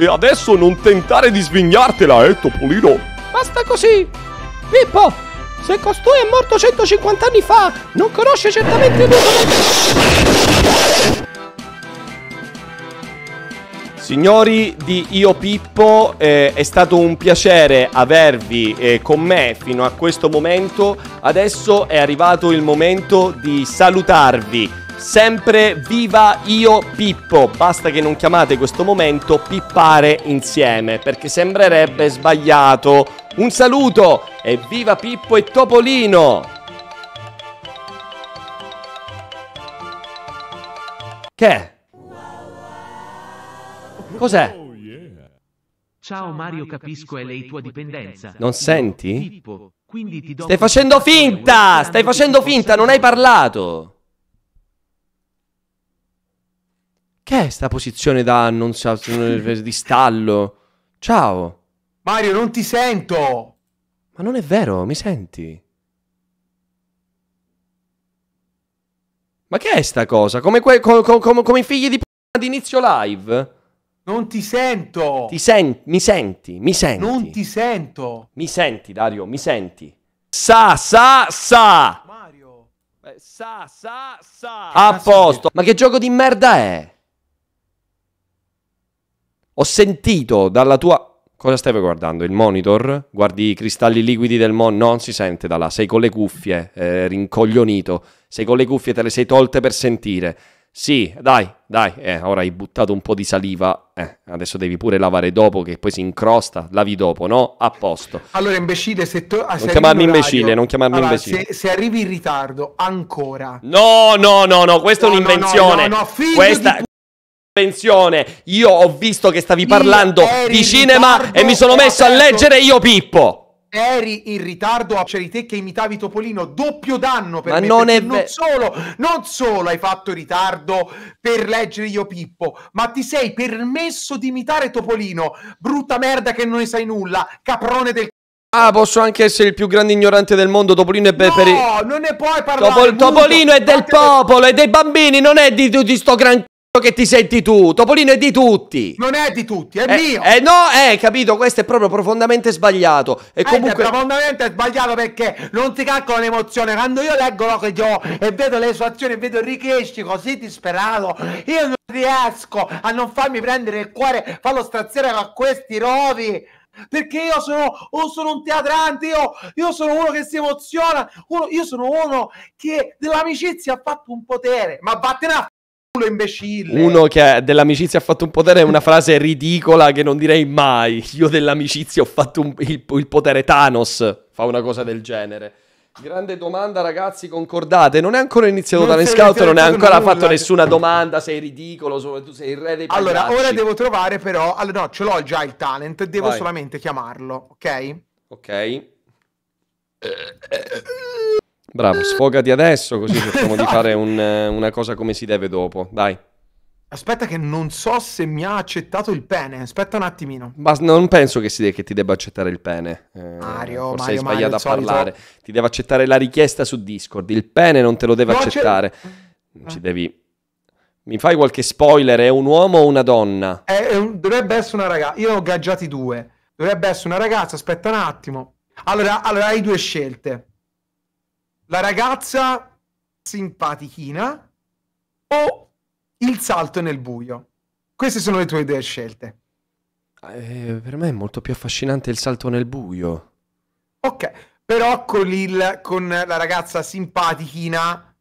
E adesso non tentare di svignartela, eh, Topolino! Basta così! Pippo, se costui è morto 150 anni fa, non conosce certamente il nuovo... Signori di Io Pippo, eh, è stato un piacere avervi eh, con me fino a questo momento. Adesso è arrivato il momento di salutarvi sempre viva io Pippo. Basta che non chiamate questo momento pippare insieme perché sembrerebbe sbagliato. Un saluto e viva Pippo e Topolino! Che? Cos'è? Ciao Mario, capisco è lei tua dipendenza. Non senti? Pippo, quindi ti do Stai facendo finta! Stai facendo finta, non hai parlato! Che è sta posizione da non so, di stallo? Ciao. Mario, non ti sento. Ma non è vero, mi senti? Ma che è sta cosa? Come, que- co- co- co- come i figli di p***a di inizio live? Non ti sento. Ti sen- mi senti, mi senti. Non ti sento. Mi senti, Dario, mi senti. Sa, sa, sa. Mario. Eh, sa, sa, sa. A posto. Ma che gioco di merda è? Ho sentito dalla tua... Cosa stai guardando? Il monitor? Guardi i cristalli liquidi del monitor? Non si sente da là, sei con le cuffie, eh, rincoglionito. Sei con le cuffie, te le sei tolte per sentire. Sì, dai, dai, eh, ora hai buttato un po' di saliva, eh, adesso devi pure lavare dopo che poi si incrosta, lavi dopo, no? A posto. Allora, imbecille, se tu... Ah, non chiamarmi imbecille, non chiamarmi allora, imbecille. Se, se, arrivi in ritardo, ancora. No, no, no, no, questa no, è un'invenzione. No, no, no, no questa... Di... Pensione, io ho visto che stavi parlando di cinema e mi sono messo a leggere io Pippo. Eri in ritardo a c'eri te che imitavi Topolino, doppio danno per Ma me, non è non solo, non solo hai fatto ritardo per leggere io Pippo, ma ti sei permesso di imitare Topolino, brutta merda che non ne sai nulla, caprone del Ah, posso anche essere il più grande ignorante del mondo. Topolino è no, per. No, non ne puoi parlare. Topol Topolino è del popolo, è dei bambini, non è di tutto sto gran che ti senti tu, Topolino è di tutti. Non è di tutti, è, è eh, mio. Eh no, eh, capito, questo è proprio profondamente sbagliato. E eh, comunque... È profondamente sbagliato perché non si calcola l'emozione. Quando io leggo lo che ho e vedo le sue azioni e vedo Richeshi così disperato, io non riesco a non farmi prendere il cuore, farlo straziare da questi rovi perché io sono, oh, sono un teatrante, io, io, sono uno che si emoziona, uno, io sono uno che dell'amicizia ha fatto un potere, ma vattene a culo imbecille. Uno che dell'amicizia ha fatto un potere è una frase ridicola che non direi mai. Io dell'amicizia ho fatto un, il, il, potere Thanos. Fa una cosa del genere. Grande domanda, ragazzi, concordate. Non è ancora iniziato Tony Scout, non è ancora nulla. fatto nessuna domanda. Sei ridicolo, tu sei il re dei pagliacci. Allora, ora devo trovare però... Allora, no, ce l'ho già il talent, devo Vai. solamente chiamarlo, ok? Ok. Eh, eh, eh. Bravo, sfogati adesso così cerchiamo di fare un, eh, una cosa come si deve dopo, dai. Aspetta che non so se mi ha accettato il pene, aspetta un attimino. Ma non penso che, si de- che ti debba accettare il pene. Eh, Mario, forse Mario, hai sbagliato Mario, a parlare. Solito. Ti deve accettare la richiesta su Discord, il pene non te lo deve no, accettare. C'è... Eh. Ci devi... Mi fai qualche spoiler, è un uomo o una donna? È, è un... Dovrebbe essere una ragazza, io ho gaggiati due. Dovrebbe essere una ragazza, aspetta un attimo. Allora, allora hai due scelte la ragazza simpatichina o il salto nel buio? Queste sono le tue due scelte. Eh, per me è molto più affascinante il salto nel buio. Ok, però con, il, con la ragazza simpatichina,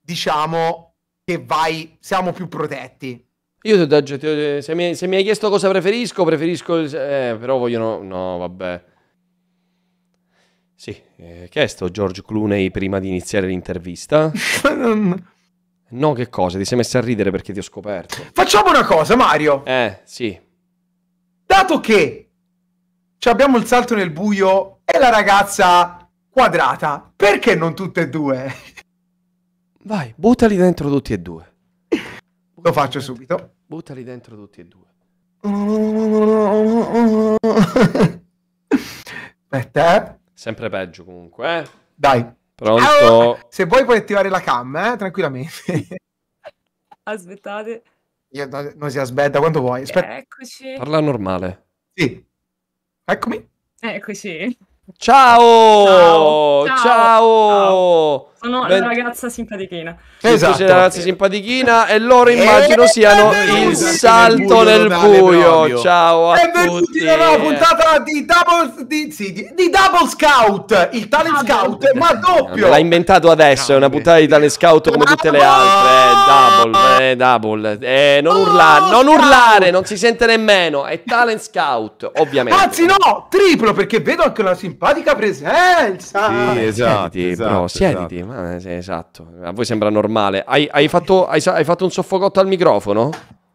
diciamo che vai, siamo più protetti. Io ti ho detto, se mi, se mi hai chiesto cosa preferisco, preferisco il... Eh, però vogliono... No, vabbè. Sì, eh, chiesto George Clooney prima di iniziare l'intervista? no, che cosa? Ti sei messo a ridere perché ti ho scoperto. Facciamo una cosa, Mario. Eh, sì. Dato che abbiamo il salto nel buio e la ragazza quadrata, perché non tutte e due? Vai, buttali dentro tutti e due. Lo faccio subito. Buttali dentro tutti e due. Aspetta, eh. Sempre peggio comunque, eh? Dai. Pronto? Ah, se vuoi puoi attivare la cam, eh? Tranquillamente. Aspettate. Io, no, non si aspetta quanto vuoi. Aspetta. Eccoci. Parla normale. Sì. Eccomi. Eccoci. Ciao! Ciao! Ciao! Ciao! Ciao! Sono ben... la ragazza simpatichina. Esatto. C'è la ragazza simpatichina e loro immagino eh, siano il salto nel buio. Ciao a tutti. Benvenuti alla puntata di Double, di, sì, di, di double Scout, il Talent Scout, ma doppio. L'ha inventato adesso, è una puntata di Talent Scout come tutte le altre. Eh, double, eh, double. Eh, non urlare, non urlare, non si sente nemmeno. È Talent Scout, ovviamente. Anzi no, triplo perché vedo anche una simpatica presenza. Sì, esatto, esatto, bro, esatto. siediti. Esatto ma eh, esatto. A voi sembra normale. Hai, hai, fatto, hai, hai fatto, un soffocotto al microfono?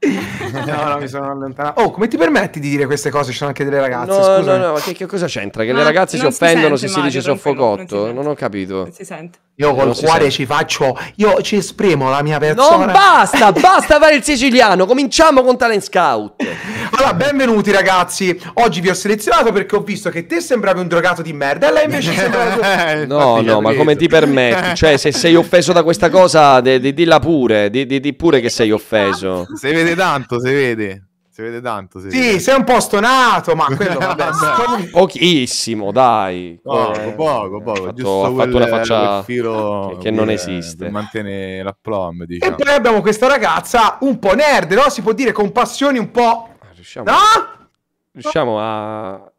no, no, mi sono allontanato. Oh, come ti permetti di dire queste cose? Ci sono anche delle ragazze. No, scusami. no, no, che, che cosa c'entra? Che ma le ragazze si offendono sente, se Mario, si dice soffocotto? Non, non, ho capito. Non si sente. Io eh, col cuore ci faccio, io ci esprimo la mia persona. Non basta, basta fare il siciliano. Cominciamo con Talent Scout. Allora, benvenuti ragazzi. Oggi vi ho selezionato perché ho visto che te sembravi un drogato di merda e lei invece sembrava... no, no, ma come ti permetti? Cioè, se sei offeso da questa cosa, di, di, dilla pure, di, di, di pure che sei offeso. Si vede tanto, si vede. Si vede tanto. Si sì, vede. sei un po' stonato, ma quello vabbè. Ston... Pochissimo, dai. Poco, eh, poco, poco. Fatto, Giusto ha fatto quel, una faccia filo che, che non esiste. Mantiene la plomb, diciamo. E poi abbiamo questa ragazza un po' nerd, no? Si può dire con passioni un po'... Ah, riusciamo, no? riusciamo a...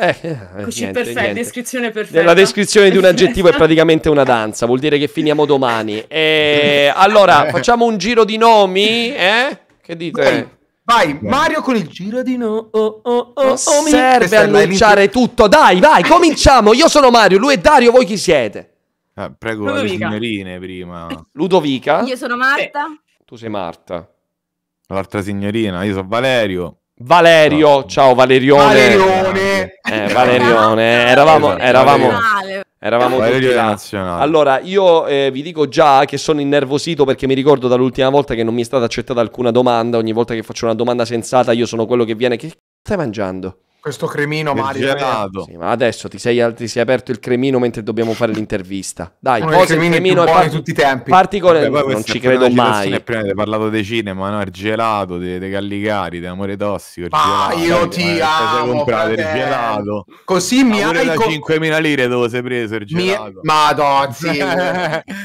Eh, eh, Così niente, perfetto, niente. descrizione perfetta. La descrizione di un aggettivo è praticamente una danza, vuol dire che finiamo domani. E... allora, eh. facciamo un giro di nomi, eh? Che dite? Beh. Vai, Mario con il giradino. Oh, oh, oh, oh, mi serve annunciare tutto. Dai, vai, cominciamo. Io sono Mario, lui è Dario, voi chi siete? Ah, prego Ludovica. le signorine prima. Ludovica. Io sono Marta. Eh. Tu sei Marta. L'altra signorina, io sono Valerio. Valerio, no. ciao Valerione. Valerione. Eh, Valerione. Eravamo, esatto. eravamo, Eravamo tutti là. Allora, io eh, vi dico già che sono innervosito perché mi ricordo dall'ultima volta che non mi è stata accettata alcuna domanda. Ogni volta che faccio una domanda sensata, io sono quello che viene. Che stai mangiando? Questo cremino, Mario. Sì, ma adesso ti sei, ti sei, aperto il cremino mentre dobbiamo fare l'intervista. Dai, Uno posa il cremino più e parti... tutti i tempi. Parti con Vabbè, non ci credo mai. Prima hai parlato dei cinema, no? Il gelato, dei, dei Gallicari, di Tossico. Ah, gelato, io eh, ti eh, amo. comprato il gelato. Così mi Amore hai... comprato 5.000 lire dove sei preso il gelato. Mi... Madonna, sì.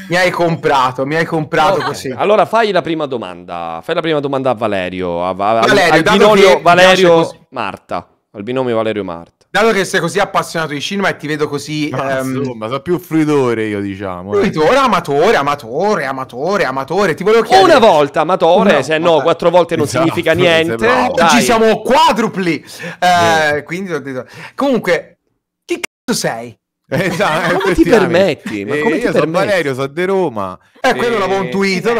mi hai comprato, mi hai comprato okay. così. Allora fai la prima domanda. Fai la prima domanda a Valerio. A, a, Valerio, a, al, Valerio Marta al binomio Valerio Marta. Dato che sei così appassionato di cinema e ti vedo così... Ma ehm... insomma, sono più fruitore io, diciamo. Eh. Fruitore, eh. amatore, amatore, amatore, amatore. Ti volevo chiedere... Una volta amatore, Una se volta. no quattro volte non esatto, significa niente. Oggi siamo quadrupli. Eh, quindi ho detto... Comunque, chi cazzo sei? Esatto, come ti permetti? Ma eh, come eh, ti io permetti? sono Valerio, sono di Roma. Eh, quello l'avevo intuito.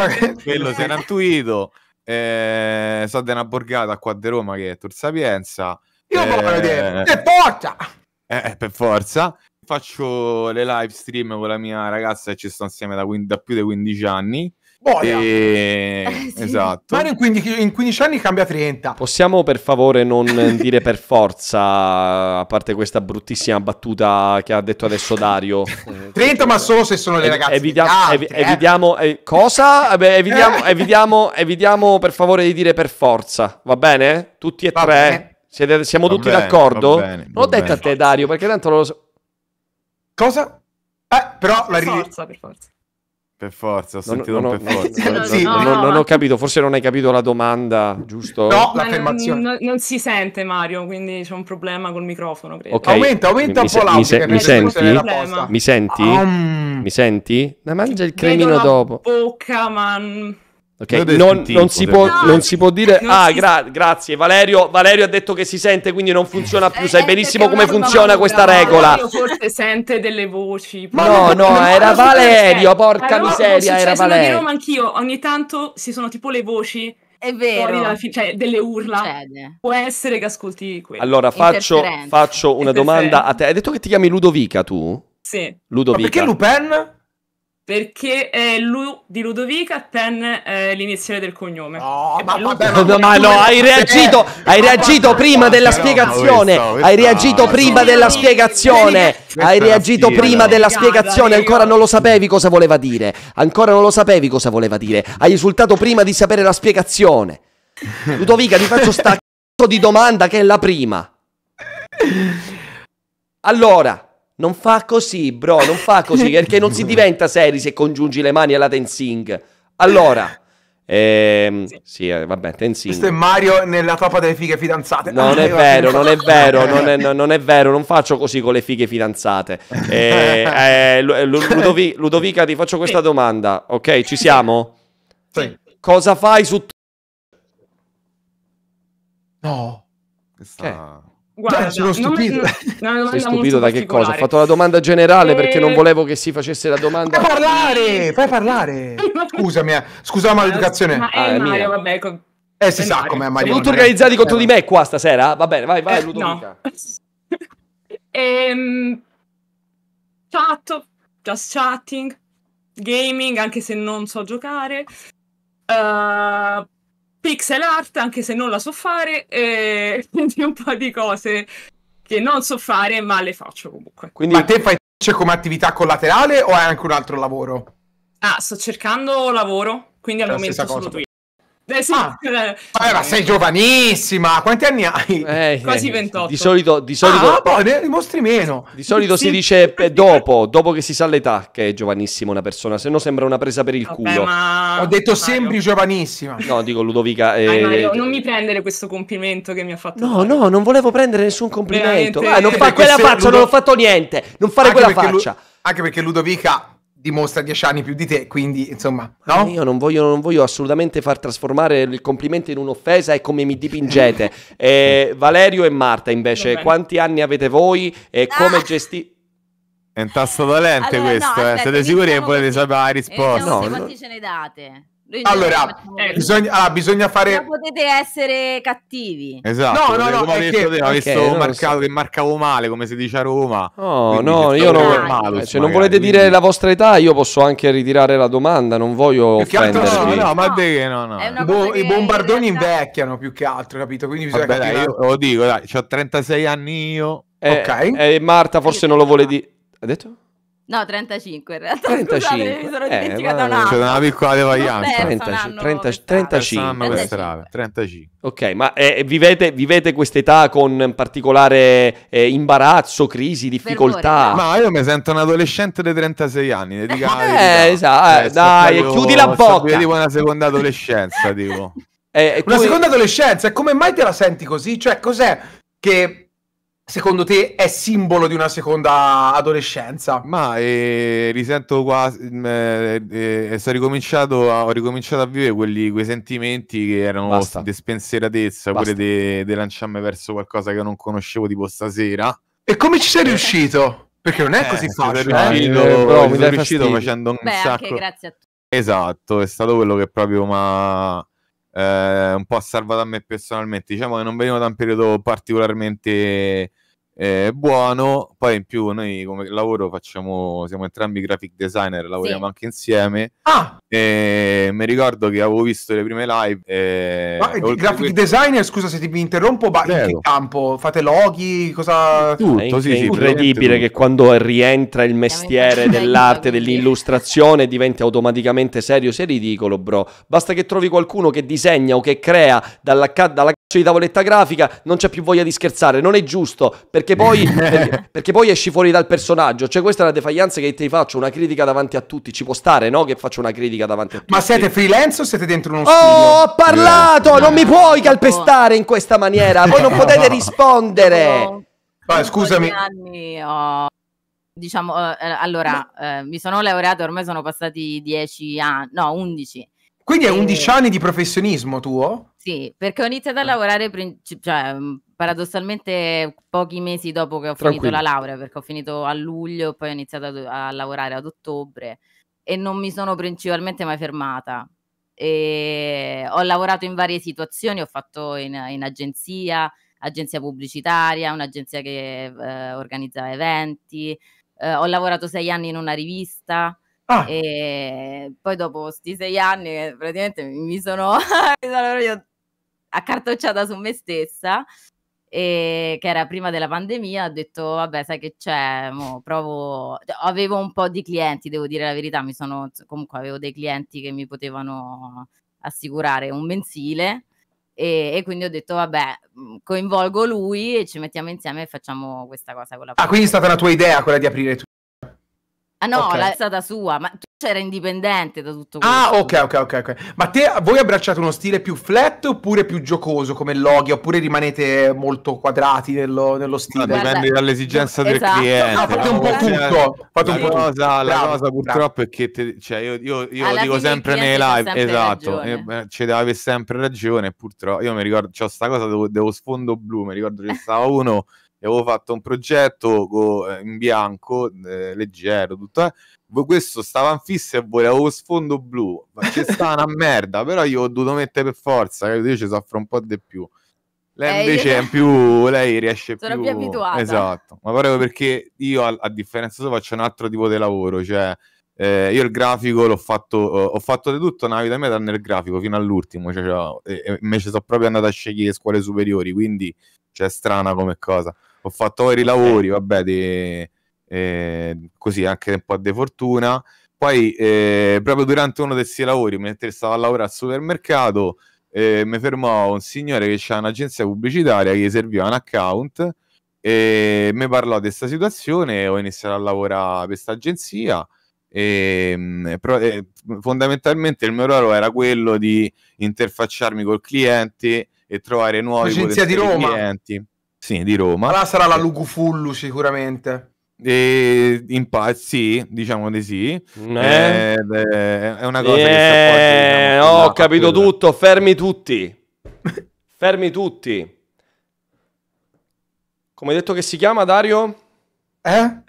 Quello si era intuito. Eh, so di una borgata qua di Roma che è Tur Sapienza. Io eh, voglio vedere. E porta! Eh, per forza. Faccio le live stream con la mia ragazza che ci sto insieme da, da più di 15 anni. Boia. E... Eh, sì. Esatto. Ma in 15, in 15, anni cambia 30. Possiamo per favore non dire per forza, a parte questa bruttissima battuta che ha detto adesso Dario. 30 ma solo se sono le ragazze. Evitiamo, evi- eh. evitiamo eh, cosa? Eh beh, evitiamo, eh. evitiamo, evitiamo per favore di dire per forza, va bene? Tutti e va tre. Bene. Siete, siamo va tutti bene, d'accordo? Bene, non ho detto bene. a te, Dario, perché tanto lo so. Cosa? Eh, però per la ri... forza, per forza. Per forza, ho sentito non, non, per forza. No, sì. no, no, non ho capito, forse non hai capito la domanda, giusto? No, l'affermazione. Non, non, si sente Mario, quindi c'è un problema col microfono, credo. Okay. Aumenta, aumenta mi, un po' l'audio. Mi, se, mi, senti? Mi senti? Um. Mi senti? Ma mangia il cremino dopo. bocca, ma... Okay? Non, non, si può, non, si può, dire ah gra- grazie Valerio, Valerio ha detto che si sente quindi non funziona più eh, sai eh, benissimo come funziona questa regola Valerio forse sente delle voci ma no no era Valerio porca miseria era Valerio ma anch'io ogni tanto si sono tipo le voci è vero. Fi- cioè, delle urla. Succede. Può essere che ascolti quello. Allora, faccio, faccio una domanda a te. Hai detto che ti chiami Ludovica tu? Sì. Ludovica. Ma perché Lupin? Perché è eh, Lu di Ludovica, Ten è eh, l'iniziale del cognome. Oh, ma, vabbè, ma, ma no, hai reagito, hai reagito prima della spiegazione. Hai reagito prima della spiegazione. Hai reagito prima della spiegazione. Ancora non lo sapevi cosa voleva dire. Ancora non lo sapevi cosa voleva dire. Hai esultato prima di sapere la spiegazione. Ludovica, ti faccio sta c***o di domanda che è la prima. Allora, non fa così, bro, non fa così, perché non si diventa seri se congiungi le mani alla Tensing. Allora... Ehm, sì. sì, eh, vabbè, Tenzing. Questo è Mario nella tappa delle fighe fidanzate. Non, è vero, non è vero, non è, non è vero, non faccio così con le fighe fidanzate. Eh, eh, eh Ludovi, Ludovica, ti faccio questa domanda, ok? Ci siamo? Sì. Cosa fai su... No. Questa... Che? Guarda, Beh, sono stupito. Non, non Sei stupito da che cosa? Ho fatto la domanda generale e... Eh, perché non volevo che si facesse la domanda. Fai parlare, fai parlare. Scusami, eh. scusa la maleducazione. Ma è ah, Mario, vabbè. Con... Eh, si sa com'è Mario. Siamo tutti organizzati contro eh, di me qua stasera? Va bene, vai, vai, eh, Ludovica. No. ehm, chat, just chatting, gaming, anche se non so giocare. Uh, pixel art, anche se non la so fare, e quindi un po' di cose che non so fare, ma le faccio comunque. Quindi ma te fai come attività collaterale o hai anche un altro lavoro? Ah, sto cercando lavoro, quindi al la momento solo Twitch. Eh sì. ah, eh, vabbè, ma sei giovanissima, quanti anni hai? Eh, eh Quasi 28. Eh, di solito, di solito, ah, boh, ne dimostri meno. Di solito sì. si dice dopo, dopo che si sa l'età che è giovanissima una persona, se no sembra una presa per il vabbè, culo. Ma... Ho detto sempre giovanissima. No, dico Ludovica. Eh... Mario, non mi prendere questo complimento che mi ha fatto. No, fare. no, non volevo prendere nessun complimento. Veramente... Ah, non fa quella faccia, Ludo... non ho fatto niente. Non fare anche quella faccia. Lu... Anche perché Ludovica dimostra dieci anni più di te, quindi insomma, no? Io non voglio, non voglio, assolutamente far trasformare il complimento in un'offesa, è come mi dipingete. eh, Valerio e Marta invece, quanti anni avete voi e ah! come gesti... È un tasto dolente allora, questo, no, eh. siete sicuri che volete sapere la eh, risposta? Eh, no, no, quanti ce ne date? allora, eh, bisogna, allora, bisogna, fare. Non potete essere cattivi. Esatto. No, no, no. Come detto okay, questo marcato so. che marcavo male, come si dice a Roma. Oh, no, no, io non. Malus, magari, eh, se non volete dire la vostra età, io posso anche ritirare la domanda. Non voglio offendervi. No, no, ma no, no. no. Bo- I bombardoni realtà... invecchiano più che altro, capito? Quindi bisogna Vabbè, dai, io lo dico, dai, ho 36 anni io. Eh, ok. E eh, Marta forse non lo vuole dire. Ha detto? No, 35 in realtà. 35. Scusate, mi sono eh, un anno. C'è una piccola devaglianza. 30, 30, 35. 35. 35. Ok, ma eh, vivete, vivete quest'età con particolare eh, imbarazzo, crisi, difficoltà? ma io mi sento un adolescente di 36 anni, ne dica Eh, esatto, eh, eh dai, stato, chiudi la bocca. Io tipo una seconda adolescenza, tipo. Eh, una tu... seconda adolescenza, e come mai te la senti così? Cioè, cos'è che secondo te è simbolo di una seconda adolescenza? Ma eh, risento quasi, mm, eh, eh, eh ricominciato a, ho ricominciato a vivere quelli, quei sentimenti che erano di spensieratezza, Basta. quelle di lanciarmi verso qualcosa che non conoscevo tipo stasera. E come ci sei eh. riuscito? Perché non è eh, così facile. Sono riuscito, bro, mi sono riuscito facendo un Beh, sacco... Anche grazie a tutti. Esatto, è stato quello che proprio mi ha eh, un po' ha salvato a me personalmente. Diciamo che non venivo da un periodo particolarmente eh, buono. Poi in più noi come lavoro facciamo, siamo entrambi graphic designer, lavoriamo sì. anche insieme. Ah! E mi ricordo che avevo visto le prime live. Eh, ma graphic questo... designer, scusa se ti interrompo, ma Prego. in che campo? Fate loghi? Cosa... Tutto, è, sì, sì, incredibile che quando rientra il mestiere dell'arte, dell'illustrazione, diventi automaticamente serio. Sei ridicolo, bro. Basta che trovi qualcuno che disegna o che crea dalla, dalla di tavoletta grafica, non c'è più voglia di scherzare, non è giusto, perché poi, perché, perché poi esci fuori dal personaggio, cioè questa è una defaianza che ti faccio, una critica davanti a tutti, ci può stare, no? Che faccio una critica davanti a tutti. Ma siete freelance o siete dentro uno studio? Oh, ho parlato, yeah. non mi puoi calpestare in questa maniera, voi non potete rispondere. Vai, scusami. diciamo, eh, eh allora, eh, mi sono laureato, ormai sono passati 10 anni, no, 11. Quindi è 11 anni di professionismo tuo? Sì, perché ho iniziato a ah. lavorare cioè, mm, paradossalmente pochi mesi dopo che ho Tranquillo. finito la laurea, perché ho finito a luglio, e poi ho iniziato a, a lavorare ad ottobre e non mi sono principalmente mai fermata. E ho lavorato in varie situazioni, ho fatto in, in agenzia, agenzia pubblicitaria, un'agenzia che eh, organizzava eventi, eh, ho lavorato sei anni in una rivista Ah. E poi dopo questi sei anni eh, praticamente mi sono, mi sono accartocciata su me stessa, e, che era prima della pandemia, ho detto vabbè sai che c'è, provo, cioè, avevo un po' di clienti, devo dire la verità, mi sono, comunque avevo dei clienti che mi potevano assicurare un mensile. E, e, quindi ho detto vabbè mm, coinvolgo lui e ci mettiamo insieme e facciamo questa cosa con la ah quindi è stata la tua idea quella di aprire tu Ah no, okay. la è stata sua, ma tu c'era indipendente da tutto ah, questo. Ah, ok, ok, ok. okay. Ma te, voi abbracciate uno stile più flat oppure più giocoso come Loghi, oppure rimanete molto quadrati nello, nello stile? Ma dipende Guarda, dall'esigenza del esatto. cliente. Ah, no, cioè, fate un po' tutto. Fate la, un po cosa, tutto. la cosa purtroppo è che te, cioè, io, io, io lo dico sempre nei live, sempre esatto, eh, ci deve avere sempre ragione, purtroppo. Io mi ricordo, c'ho sta cosa, devo, devo sfondo blu, mi ricordo che stava uno avevo fatto un progetto co- eh, in bianco, eh, leggero, tutto. Eh. Questo stava in fissa e volevo sfondo blu, ma c'è stata una merda, però io ho dovuto mettere per forza, capito? Io ci soffro un po' di più. Lei eh, invece io... è in più, lei riesce Sono più... Sono più abituata. Esatto, ma proprio mm. perché io a, a differenza sua faccio un altro tipo di lavoro, cioè... Eh, io il grafico l'ho fatto, ho fatto di tutto nella vita mia tranne il grafico fino all'ultimo, cioè, cioè, invece sono proprio andato a scegliere scuole superiori, quindi c'è cioè, strana come cosa ho fatto vari lavori, vabbè, di, eh, così anche un po' di fortuna. Poi, eh, proprio durante uno di questi lavori, mentre stavo a lavorare al supermercato, eh, mi fermò un signore che c'ha un'agenzia pubblicitaria che gli serviva un account e mi parlò di questa situazione. Ho iniziato a lavorare per questa agenzia. E, però, mm, eh, fondamentalmente il mio ruolo era quello di interfacciarmi col cliente e trovare nuovi di Roma. clienti. Sì, di Roma. Allora sarà la eh. Lugufullu sicuramente. E in parte sì, diciamo di sì. Mm, eh, eh, è una cosa eh, che si no, diciamo, Ho capito quella. tutto, fermi tutti. fermi tutti. Come hai detto che si chiama Dario? Eh?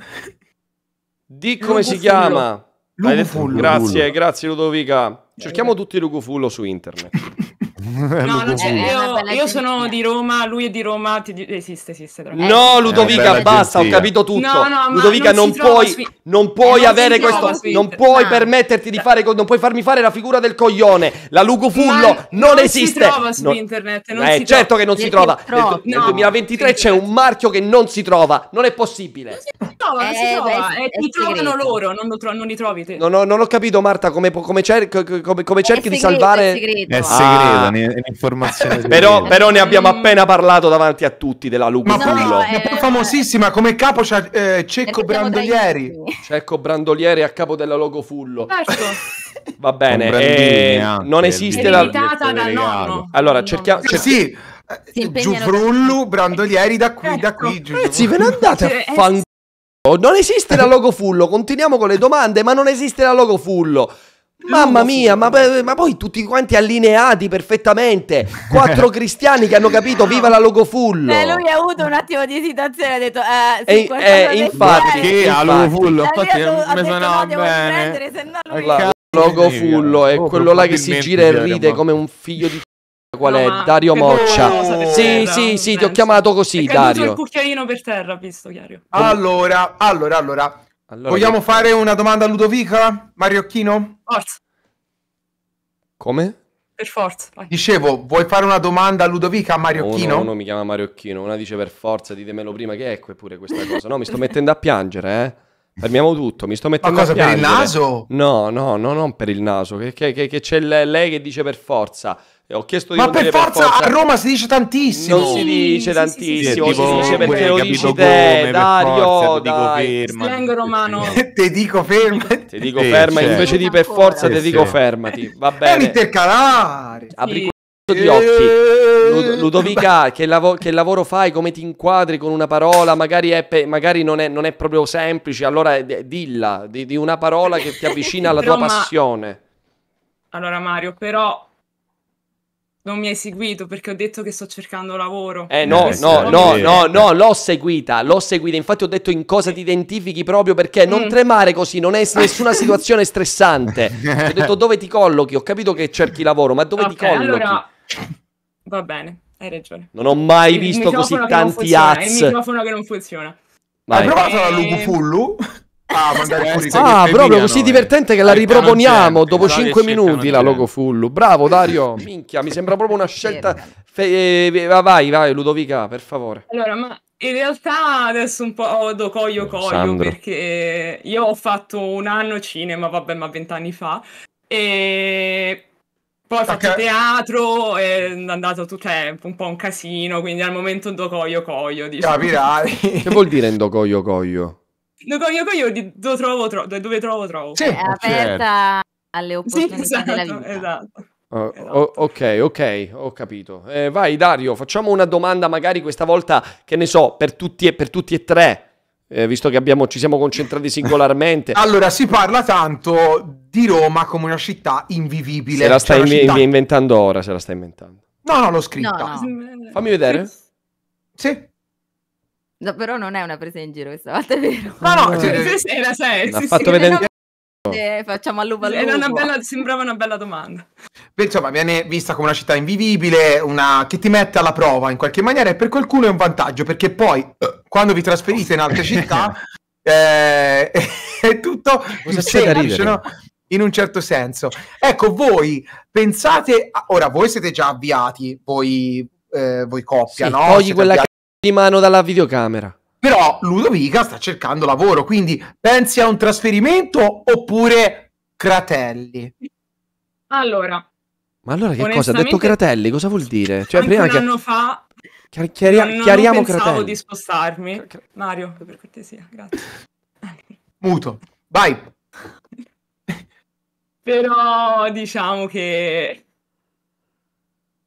Di come Lugufullo. si chiama? Lugufullo. Grazie, grazie Ludovica. Cerchiamo tutti Lugufullo su internet. no, no, io, io sono di Roma, lui è di Roma, ti, esiste, esiste. Però. No, eh, Ludovica, eh, basta, ho capito tutto. No, no, Ludovica, non, non, puoi, su... non, puoi, eh, avere non questo, non puoi ma... Ah. permetterti di fare, non puoi farmi fare la figura del coglione. La Lugofullo non, esiste. Non si trova su internet, non eh, certo trova. che non si trova. Nel, nel 2023 c'è un marchio che non si trova, non è possibile. Non si trova, non si eh, trova, li trovano loro, non li trovi te. Non ho capito Marta come cerchi di salvare... È segreto, È segreto, ah domani, è un'informazione. però, però, ne abbiamo mm. appena parlato davanti a tutti della Luca Ma no, è... poi eh, famosissima come capo c'è eh, Cecco Brandolieri. Cecco Brandolieri a capo della Logo Fullo. Certo. Va bene, eh, non eh, esiste la... No, allora, cerchiamo... Cerchi... Sì, sì eh, Giuvrullu, Brandolieri da qui, ecco. da qui. Ecco. Giuvrullo. Ragazzi, ve ne andate a fangare. Non esiste la logo fullo, continuiamo con le domande, ma non esiste la logo fullo. Mamma mia, ma, ma, poi tutti quanti allineati perfettamente. Quattro cristiani che hanno capito viva la logofullo. Eh, lui ha avuto un attimo di esitazione, ha detto eh, sì, e, eh, infatti, che ha full? infatti eh, non mi suonava bene. Logo full è quello là che si gira e ride come un figlio di qual no, è? Dario Moccia. Oh, sì, sì, sì, ti ho chiamato così, è Dario. il cucchiaino per terra, visto, Chiario. Allora, allora, allora. Allora, Vogliamo che... fare una domanda a Ludovica, Mariocchino? Forza. Come? Per forza. Vai. Dicevo, vuoi fare una domanda a Ludovica Mariocchino? No, uno mi chiama Mariocchino. Una dice per forza, ditemelo prima che ecco pure questa cosa. No, mi sto mettendo a piangere, eh. Fermiamo tutto, mi sto mettendo a piangere. Ma cosa, per il naso? No, no, no, non per il naso. Che, che, che c'è lei che dice per forza. Ho chiesto di Ma per forza, per forza, a Roma si dice tantissimo. Non si dice sì, tantissimo, sì, sì, si, si dice perché lo dici te, Dario. Forza, Dico ferma. romano. te dico fermati. Te dico ferma, invece di per forza te dico fermati. Va eh, bene. intercalare. Apri di occhi. Eh. Ludovica, che, lav che, lavoro fai? Come ti inquadri con una parola? Magari, è magari non, è, non, è, proprio semplice, allora eh, dilla di, di una parola che ti avvicina alla però tua ma... passione. Allora Mario, però non mi hai seguito perché ho detto che sto cercando lavoro. Eh, eh no, no, no, no, no, l'ho seguita, l'ho seguita. Infatti ho detto in cosa ti identifichi proprio perché non mm. tremare così, non è nessuna situazione stressante. ho detto dove ti collochi, ho capito che cerchi lavoro, ma dove ti collochi? Allora, va bene, hai ragione. Non ho mai visto così tanti Az. È il microfono che non funziona. Hai provato la ehm, Lugufullu? Ah, eh, ah proprio via, così eh. divertente che la riproponiamo dopo 5 minuti la logo fullu. Bravo Dario, minchia, mi sembra proprio una scelta. Eh, vai, vai, Ludovica, per favore. Allora, ma in realtà adesso un po' do coglio coglio Sandro. perché io ho fatto un anno cinema, vabbè, ma vent'anni fa. E poi ho fatto okay. teatro, è andato tutto, è cioè, un po' un casino, quindi al momento do coglio coglio. Diciamo. Capirai. che vuol dire endo coglio coglio? Lo comico io dove trovo, tro- dove trovo, trovo. Sì, è aperta certo. alle opportunità sì, esatto, della vita. Esatto. Uh, ok, ok, ho capito. Eh, vai Dario, facciamo una domanda magari questa volta, che ne so, per tutti e, per tutti e tre, eh, visto che abbiamo, ci siamo concentrati singolarmente. allora, si parla tanto di Roma come una città invivibile. Se la stai in- città... inventando ora, se la stai inventando. No, no, l'ho scritta. No, no. Fammi vedere. Sì. No, però non è una presa in giro questa volta, è vero? No, no, cioè, cioè eh, sì, sì, era sì, fatto sì, vedere... Oh. Eh, facciamo all'uva all'uva. Bella, sembrava una bella domanda. Beh, insomma, viene vista come una città invivibile, una... che ti mette alla prova in qualche maniera e per qualcuno è un vantaggio perché poi eh, quando vi trasferite in altre città eh, è tutto più semplice, no? In un certo senso. Ecco, voi pensate... A... Ora, voi siete già avviati, voi, eh, voi coppia, sì, no? Togli quella che di mano dalla videocamera. Però Ludovica sta cercando lavoro, quindi pensi a un trasferimento oppure Cratelli? Allora. Ma allora che cosa? Ha detto Cratelli, cosa vuol dire? Cioè, prima un anno fa Chiar- chiari- non, chiariamo non pensavo Cratelli. di spostarmi. Mario, per cortesia, grazie. Muto, vai. Però diciamo che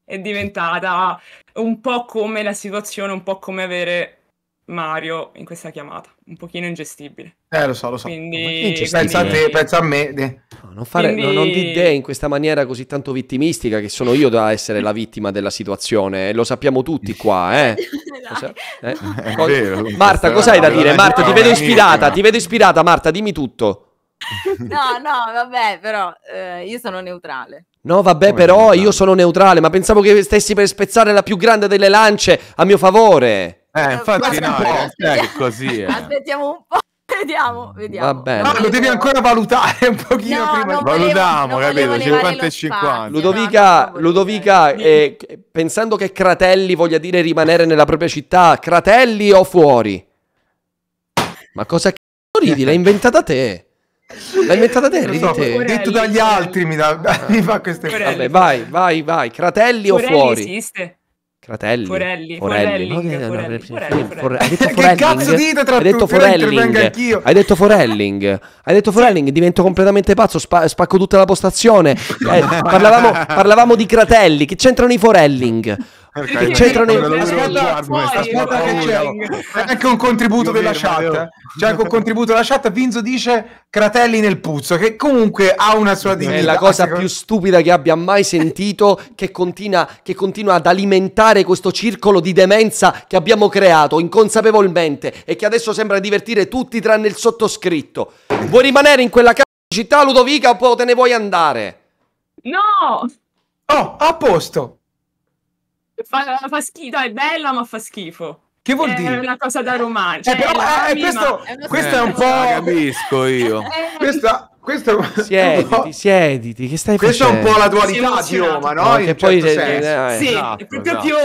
è diventata un po' come la situazione, un po' come avere Mario in questa chiamata, un pochino ingestibile. Eh, lo so, lo so. Quindi, quindi... Pensa, a te, pensa a me. No, non, fare, quindi... no, non di idee in questa maniera così tanto vittimistica che sono io da essere la vittima della situazione, lo sappiamo tutti qua, eh. Cosa... eh? Vero, Marta, cos'hai da dire? Marta, ti vedo ispirata, ti vedo ispirata, Marta, dimmi tutto. No, no, vabbè, però eh, io sono neutrale. No, vabbè, Come però io sono neutrale, ma pensavo che stessi per spezzare la più grande delle lance a mio favore. Eh, eh infatti no, in realtà è così. Eh. Aspettiamo un po'. Vediamo, vediamo. Va bene. No, lo devi ancora valutare un pochino no, prima. Valutiamo, capito? 50 e 50. Ludovica, no, Ludovica eh, pensando che Cratelli voglia dire rimanere nella propria città, Cratelli o fuori? Ma cosa c***o ridi? L'hai inventata te. L'hai inventata te, so, te. Detto dagli altri mi, da, mi fa queste cose. Vabbè, vai, vai, vai. Cratelli Corelli o fuori? esiste. Cratelli. Forelli. Forelli. Hai detto Hai detto Forelling. Hai detto Forelling. Hai detto Forelling, divento completamente pazzo, spa spacco tutta la postazione. Eh, parlavamo, parlavamo, di Cratelli, che c'entrano i Forelling? Perché c'entrano in... aspetta, che c'è anche un contributo della chat. C'è anche un contributo della chat. Vinzo dice Cratelli nel puzzo, che comunque ha una sua dignità. È la cosa ah, più stupida che abbia mai sentito, che continua, che continua ad alimentare questo circolo di demenza che abbiamo creato inconsapevolmente e che adesso sembra divertire tutti tranne il sottoscritto. Vuoi rimanere in quella città, Ludovica, o te ne vuoi andare? No! Oh, a posto! Fa, fa schifo, è bella ma fa schifo. Che vuol dire? È una cosa da eh, romano. Eh, cioè, eh, eh, questo, è questo, è un po'. Ah, capisco io. Questa, questo siediti, siediti, che stai facendo? Questa è un po' la dualità di Roma, no? che poi certo se... eh, sì, esatto, è proprio esatto. più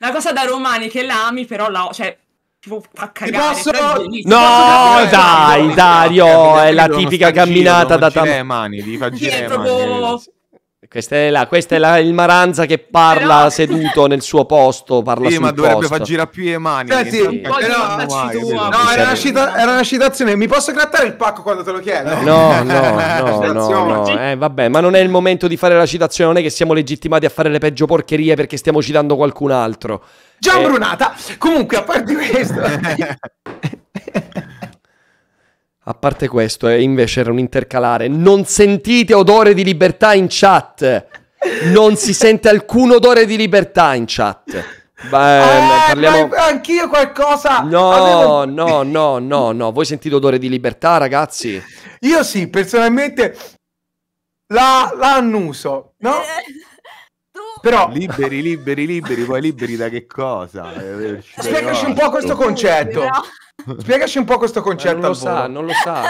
una cosa da romani che l'ami, però la, cioè tipo, fa cagare. Posso... No, no dai, Dario, è la tipica camminata da tam... mani, di Sì, è proprio questa è, la, questa è la, il Maranza che parla però... seduto nel suo posto. Parla sì, ma dovrebbe posto. far girare più le mani. Eh, sì, però... no, era, una cita- era, una citazione. Mi posso grattare il pacco quando te lo chiedo? No, no, no, no, no, Eh, vabbè, ma non è il momento di fare la citazione. Non è che siamo legittimati a fare le peggio porcherie perché stiamo citando qualcun altro. Già eh. brunata. Comunque, a parte questo. A parte questo, eh, invece era un intercalare. Non sentite odore di libertà in chat. Non si sente alcun odore di libertà in chat. Beh, eh, parliamo... anch'io qualcosa. No, avevo... no, no, no, no. Voi sentite odore di libertà, ragazzi? Io sì, personalmente la, la annuso, no? Eh, però... Liberi, liberi, liberi, poi liberi da che cosa? Spiegaci un po' questo concetto. Spiegaci un po' questo concetto. non lo sa, non lo sa.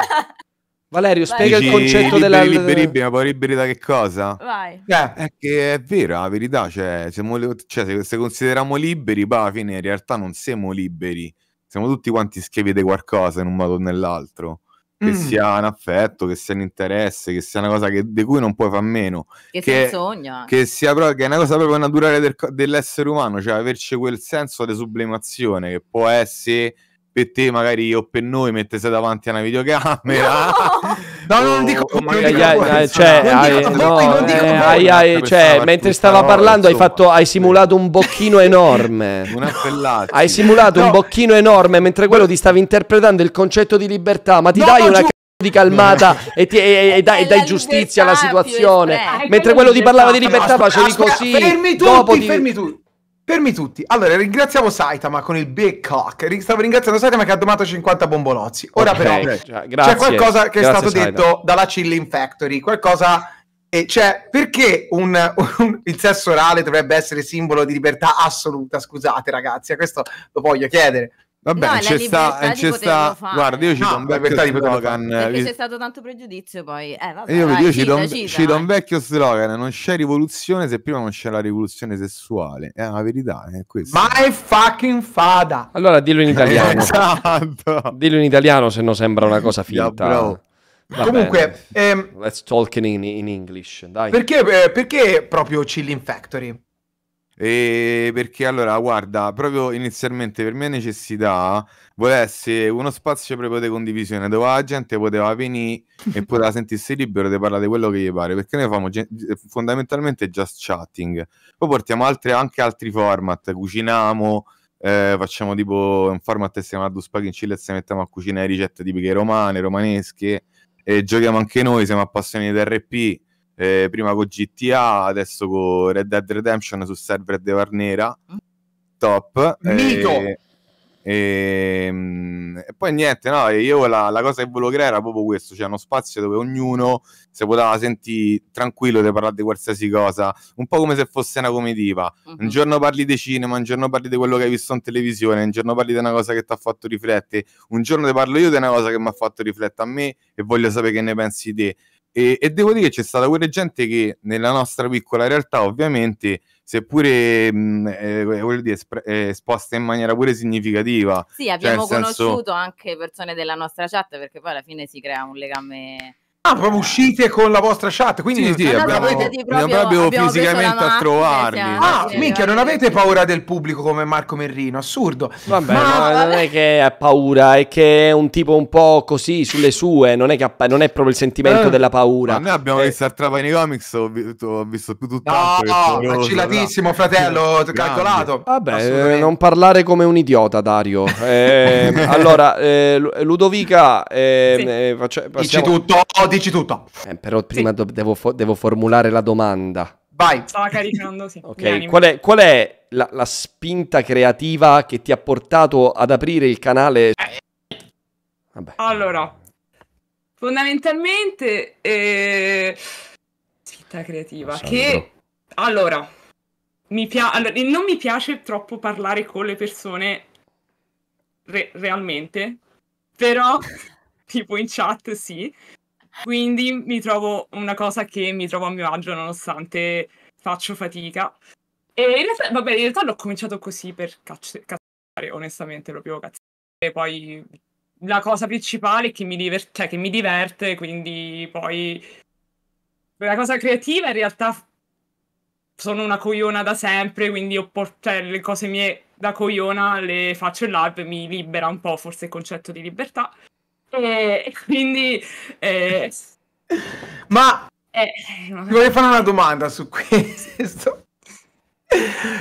Valerio, spiega Dici, il concetto liberi, della... Liberi, liberi, ma poi liberi da che cosa? Vai. Eh. È che è vero, la verità, cioè, siamo, cioè se, se, consideriamo liberi, poi alla fine in realtà non siamo liberi, siamo tutti quanti schiavi di qualcosa in un modo o nell'altro che mm. sia un affetto, che sia un interesse, che sia una cosa che, di cui non puoi far meno. Che, che sia sogno. Che sia proprio, che è una cosa proprio naturale del, dell'essere umano, cioè averci quel senso di sublimazione che può essere per te magari o per noi mettersi davanti a una videocamera no! No, non dico come cioè, cioè mentre stava parlando hai, fatto, hai simulato un bocchino enorme. Una pellata. Hai simulato un bocchino enorme mentre quello ti stavi interpretando il concetto di libertà, ma ti dai una di calmata e, ti, e, e dai, dai giustizia alla situazione mentre quello ti parlava di libertà facevi così fermi tutti, dopo fermi tutti Fermi tutti. Allora, ringraziamo Saitama con il big cock. Stavo ringraziando Saitama che ha domato 50 bombolozzi. Ora okay. però cioè, c'è qualcosa che grazie, è stato Saitama. detto dalla Chilling Factory, qualcosa e cioè, perché un, un, il sesso orale dovrebbe essere simbolo di libertà assoluta? Scusate, ragazzi, a eh, questo lo voglio chiedere. Vabbè, no, c'è sta, c'è sta... guarda, io ci do un vecchio slogan. Eh, perché c'è stato tanto pregiudizio poi. Eh, vabbè, io, vai, io ci, do, ci do un eh. vecchio slogan, non c'è rivoluzione se prima non c'è la rivoluzione sessuale. È una verità, è questo. Ma è fucking fada. Allora dillo in italiano. esatto. Dillo in italiano se no sembra una cosa finta. Yeah, Va Comunque, ehm, let's talk in, in English. Dai. Perché, eh, perché proprio Chilling Factory? E perché allora, guarda, proprio inizialmente per mia necessità volesse uno spazio proprio di condivisione dove la gente poteva venire e poteva sentirsi libero di parlare di quello che gli pare, perché noi facciamo ge- eh, fondamentalmente just chatting. Poi portiamo altre, anche altri format, cuciniamo, eh, facciamo tipo un format che si chiama Due Spaghi in Cile e ci mettiamo a cucinare ricette tipiche romane, romanesche, e giochiamo anche noi, siamo appassionati di RP eh, prima con GTA, adesso con Red Dead Redemption su server di Varnera. Mm. Top. Mito! E, eh, e, ehm, e, poi niente, no, io la, la, cosa che volevo creare era proprio questo, cioè uno spazio dove ognuno si poteva sentire tranquillo di parlare di qualsiasi cosa, un po' come se fosse una comitiva. Uh-huh. Un mhm. giorno parli di cinema, un giorno parli di quello che hai visto in televisione, un giorno parli di una cosa che ti ha fatto riflettere, un giorno ti parlo io di una cosa che mi ha fatto riflettere a me e voglio sapere che ne pensi di te e, e devo dire che c'è stata pure gente che nella nostra piccola realtà, ovviamente, seppure mh, mm, eh, dire, espre- eh, esposta in maniera pure significativa. Sì, cioè, abbiamo cioè, conosciuto senso... anche persone della nostra chat perché poi alla fine si crea un legame Ah, proprio uscite con la vostra chat, quindi sì, sì, abbiamo, proprio, proprio abbiamo fisicamente a trovarmi. Ah, sì, minchia, non eh. avete paura del pubblico come Marco Merrino, assurdo. Vabbè, ma... no, non è che ha paura, è che è un tipo un po' così sulle sue, non è, che ha, non è proprio il sentimento eh. della paura. Ma noi abbiamo eh. visto a Trapani Comics, ho visto, ho visto più tutto No, no vacillatissimo, fratello, sì, calcolato. Vabbè, eh, non parlare come un idiota, Dario. Eh, allora, Ludovica, ehm, eh, sì. faccio, passiamo... dici tutto, odi dici tutto. Eh, però prima sì. devo, fo devo, formulare la domanda. Vai. Stava caricando, sì. Ok, qual è, qual è la, la, spinta creativa che ti ha portato ad aprire il canale? Vabbè. Allora, fondamentalmente... Eh... Spinta creativa. Sandro. Che... Allora, mi allora, non mi piace troppo parlare con le persone re realmente, però tipo in chat sì, quindi mi trovo una cosa che mi trovo a mio agio nonostante faccio fatica. E in realtà, vabbè, in realtà l'ho cominciato così per cazzare, onestamente, proprio cazzare. E poi la cosa principale è che mi, diver- cioè, che mi diverte, quindi poi... La cosa creativa in realtà sono una cogliona da sempre, quindi io por- cioè, le cose mie da cogliona le faccio in live, mi libera un po' forse il concetto di libertà. Eh, e, quindi... Eh... Ma eh, ti voglio fare una domanda su questo.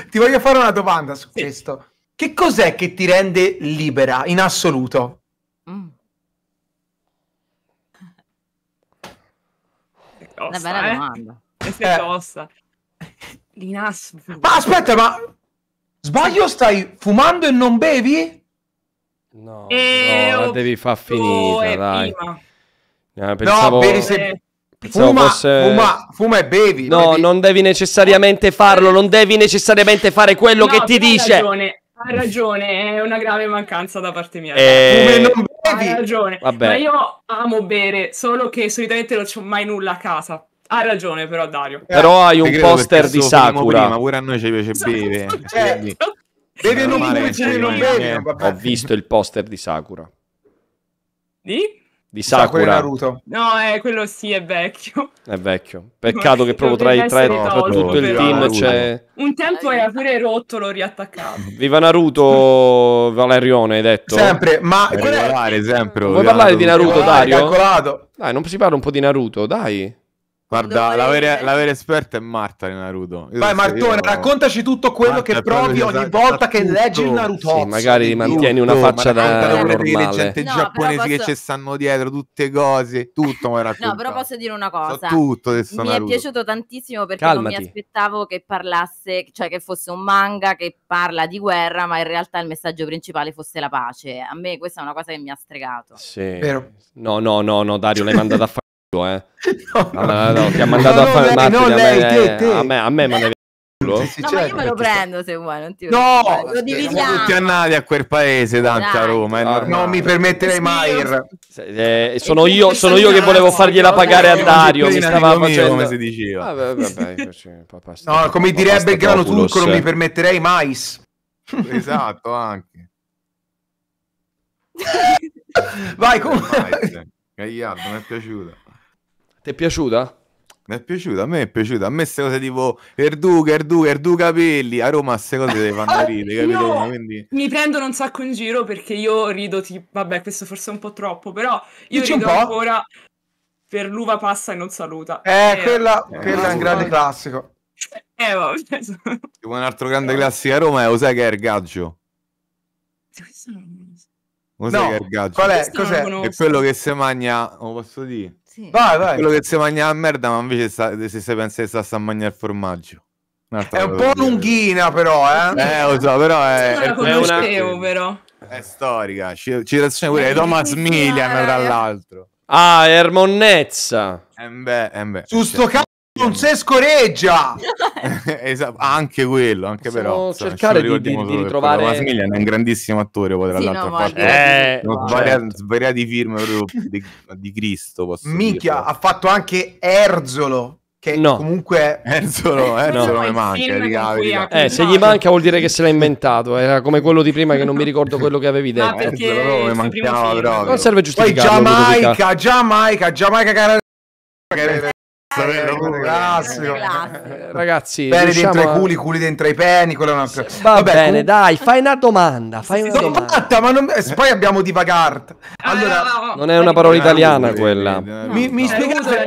ti voglio fare una domanda su sì. questo. Che cos'è che ti rende libera in assoluto? Mm. una bella eh? domanda. Questa è eh. tosta. Eh. Ma aspetta, ma sbaglio stai fumando e non bevi? No, e... Eh, no la oh, devi far oh, finita, oh, dai. Eh, pensavo... No, bevi se... Eh, pensavo fuma, fosse... fuma, fuma, e bevi. No, bevi. non devi necessariamente farlo, non devi necessariamente fare quello no, che ti dice. Ragione. Hai ragione, è una grave mancanza da parte mia. E... Come non bevi? Hai ragione. Vabbè. Ma io amo bere, solo che solitamente non c'ho mai nulla a casa. Hai ragione però Dario. però hai un poster di Sakura. Prima, pure a noi ci piace bere. bere. Certo. Bevi e non bevi, non bevi. Ho visto il poster di Sakura. Di? Di Sakura. Sakura Naruto. No, eh, quello sì è vecchio. È vecchio. Peccato che proprio tra, i tre, no, tutto il team c'è... Un tempo era pure rotto, l'ho riattaccato. Viva Naruto, Valerione, hai detto? Sempre, ma... Vuoi parlare di Naruto, Dario? Dai, non si parla un po' di Naruto, dai. Guarda, la vera, la vera, esperta è Marta di Naruto. Io Vai Martone, io... raccontaci tutto quello Marta, che provi ogni esatto, volta che leggi il Naruto. Sì, magari mantieni tutto, una faccia da normale. gente no, giapponesi posso... che ci stanno dietro, tutte cose, tutto ma No, però posso dire una cosa. So tutto mi Naruto. è piaciuto tantissimo perché Calmati. non mi aspettavo che parlasse, cioè che fosse un manga che parla di guerra, ma in realtà il messaggio principale fosse la pace. A me questa è una cosa che mi ha stregato. Sì. Però... No, no, no, no, Dario, l'hai mandato a fare eh. No, no, no, ti ha mandato no, a fare un No, lei, a, me, te, te. a me, a me, ma ne No, certo. ma io me lo prendo se vuoi, non ti No, lo, dividiamo. tutti andati a quel paese, tanto a Roma. Ah, no. non mi permetterei mai. Eh, sono io, sono io che volevo fargliela pagare a Dario. Mi stava facendo come si diceva. no, come direbbe il grano turco, non mi permetterei mai. esatto, anche. Vai, come... Gagliardo, mi è piaciuta. Ti è piaciuta? Mi è piaciuta, a me è piaciuta. A me queste cose tipo Erduca, Erduca, Erduca capelli. A Roma queste cose le fanno ridere, capito? No, Quindi... Mi prendono un sacco in giro perché io rido tipo... Vabbè, questo forse è un po' troppo, però io Dici rido ancora per l'uva passa e non saluta. Eh, eh quella, eh, quella è un eh, grande classico. Eh, vabbè. Tipo un altro grande classico a Roma è Osè che è Ergaggio. Osè no, che è Ergaggio. Qual è? Cos'è? È quello che si magna, lo posso dire? Sì. Vai, vai. Quello che si mangia a merda, ma invece sta, se si pensa che sta a mangiare il formaggio. È un po' lunghina, però, eh? Eh, lo so, però è... Non la conoscevo, è una... però. È storica. Citazione pure di Thomas Milian, tra l'altro. Ah, Ermonnezza. Eh beh, eh beh. Su sto cazzo non se scoreggia esatto, anche quello anche Possiamo però cercare di, di, di ritrovare Massimiliano è un grandissimo attore poi tra sì, l'altro no, eh, svariati, certo. svariati film di, di, Cristo posso Micchia dire. ha fatto anche Erzolo che no. comunque Erzolo, eh, Erzolo no. manca, riga, eh, se gli manca vuol dire che se l'ha inventato era come quello di prima che non mi ricordo quello che avevi detto Erzolo, mancava, però, non serve giustificare poi Giamaica Giamaica Giamaica classico. Ragazzi, bene diciamo... dentro i culi, culi dentro i peni, quello è un altro. Va Vabbè, bene, comunque... dai, fai una domanda, fai una domanda. Fatta, ma non... poi abbiamo divagato. Allora, ah, non è una parola italiana quella. Mi, mi eh, spiegate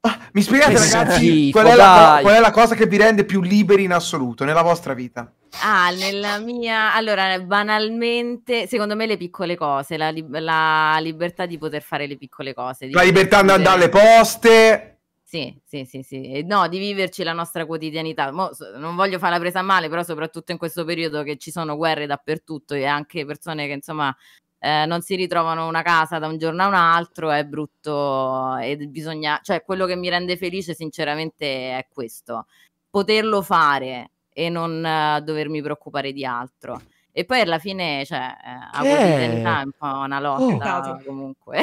ah, mi spiegate, ragazzi, schifo, qual, è la, qual, è la, cosa che vi rende più liberi in assoluto nella vostra vita? Ah, nella mia... Allora, banalmente, secondo me le piccole cose, la, li- la libertà di poter fare le piccole cose. La libertà di andare alle poste. Sì, sì, sì, sì. No, di viverci la nostra quotidianità. Mo, non voglio fare la presa a male, però soprattutto in questo periodo che ci sono guerre dappertutto e anche persone che, insomma, eh, non si ritrovano una casa da un giorno a un altro, è brutto e bisogna... Cioè, quello che mi rende felice, sinceramente, è questo. Poterlo fare e non uh, dovermi preoccupare di altro. E poi alla fine, cioè, eh, a quotidianità eh. è un po' una oh. lotta oh. comunque.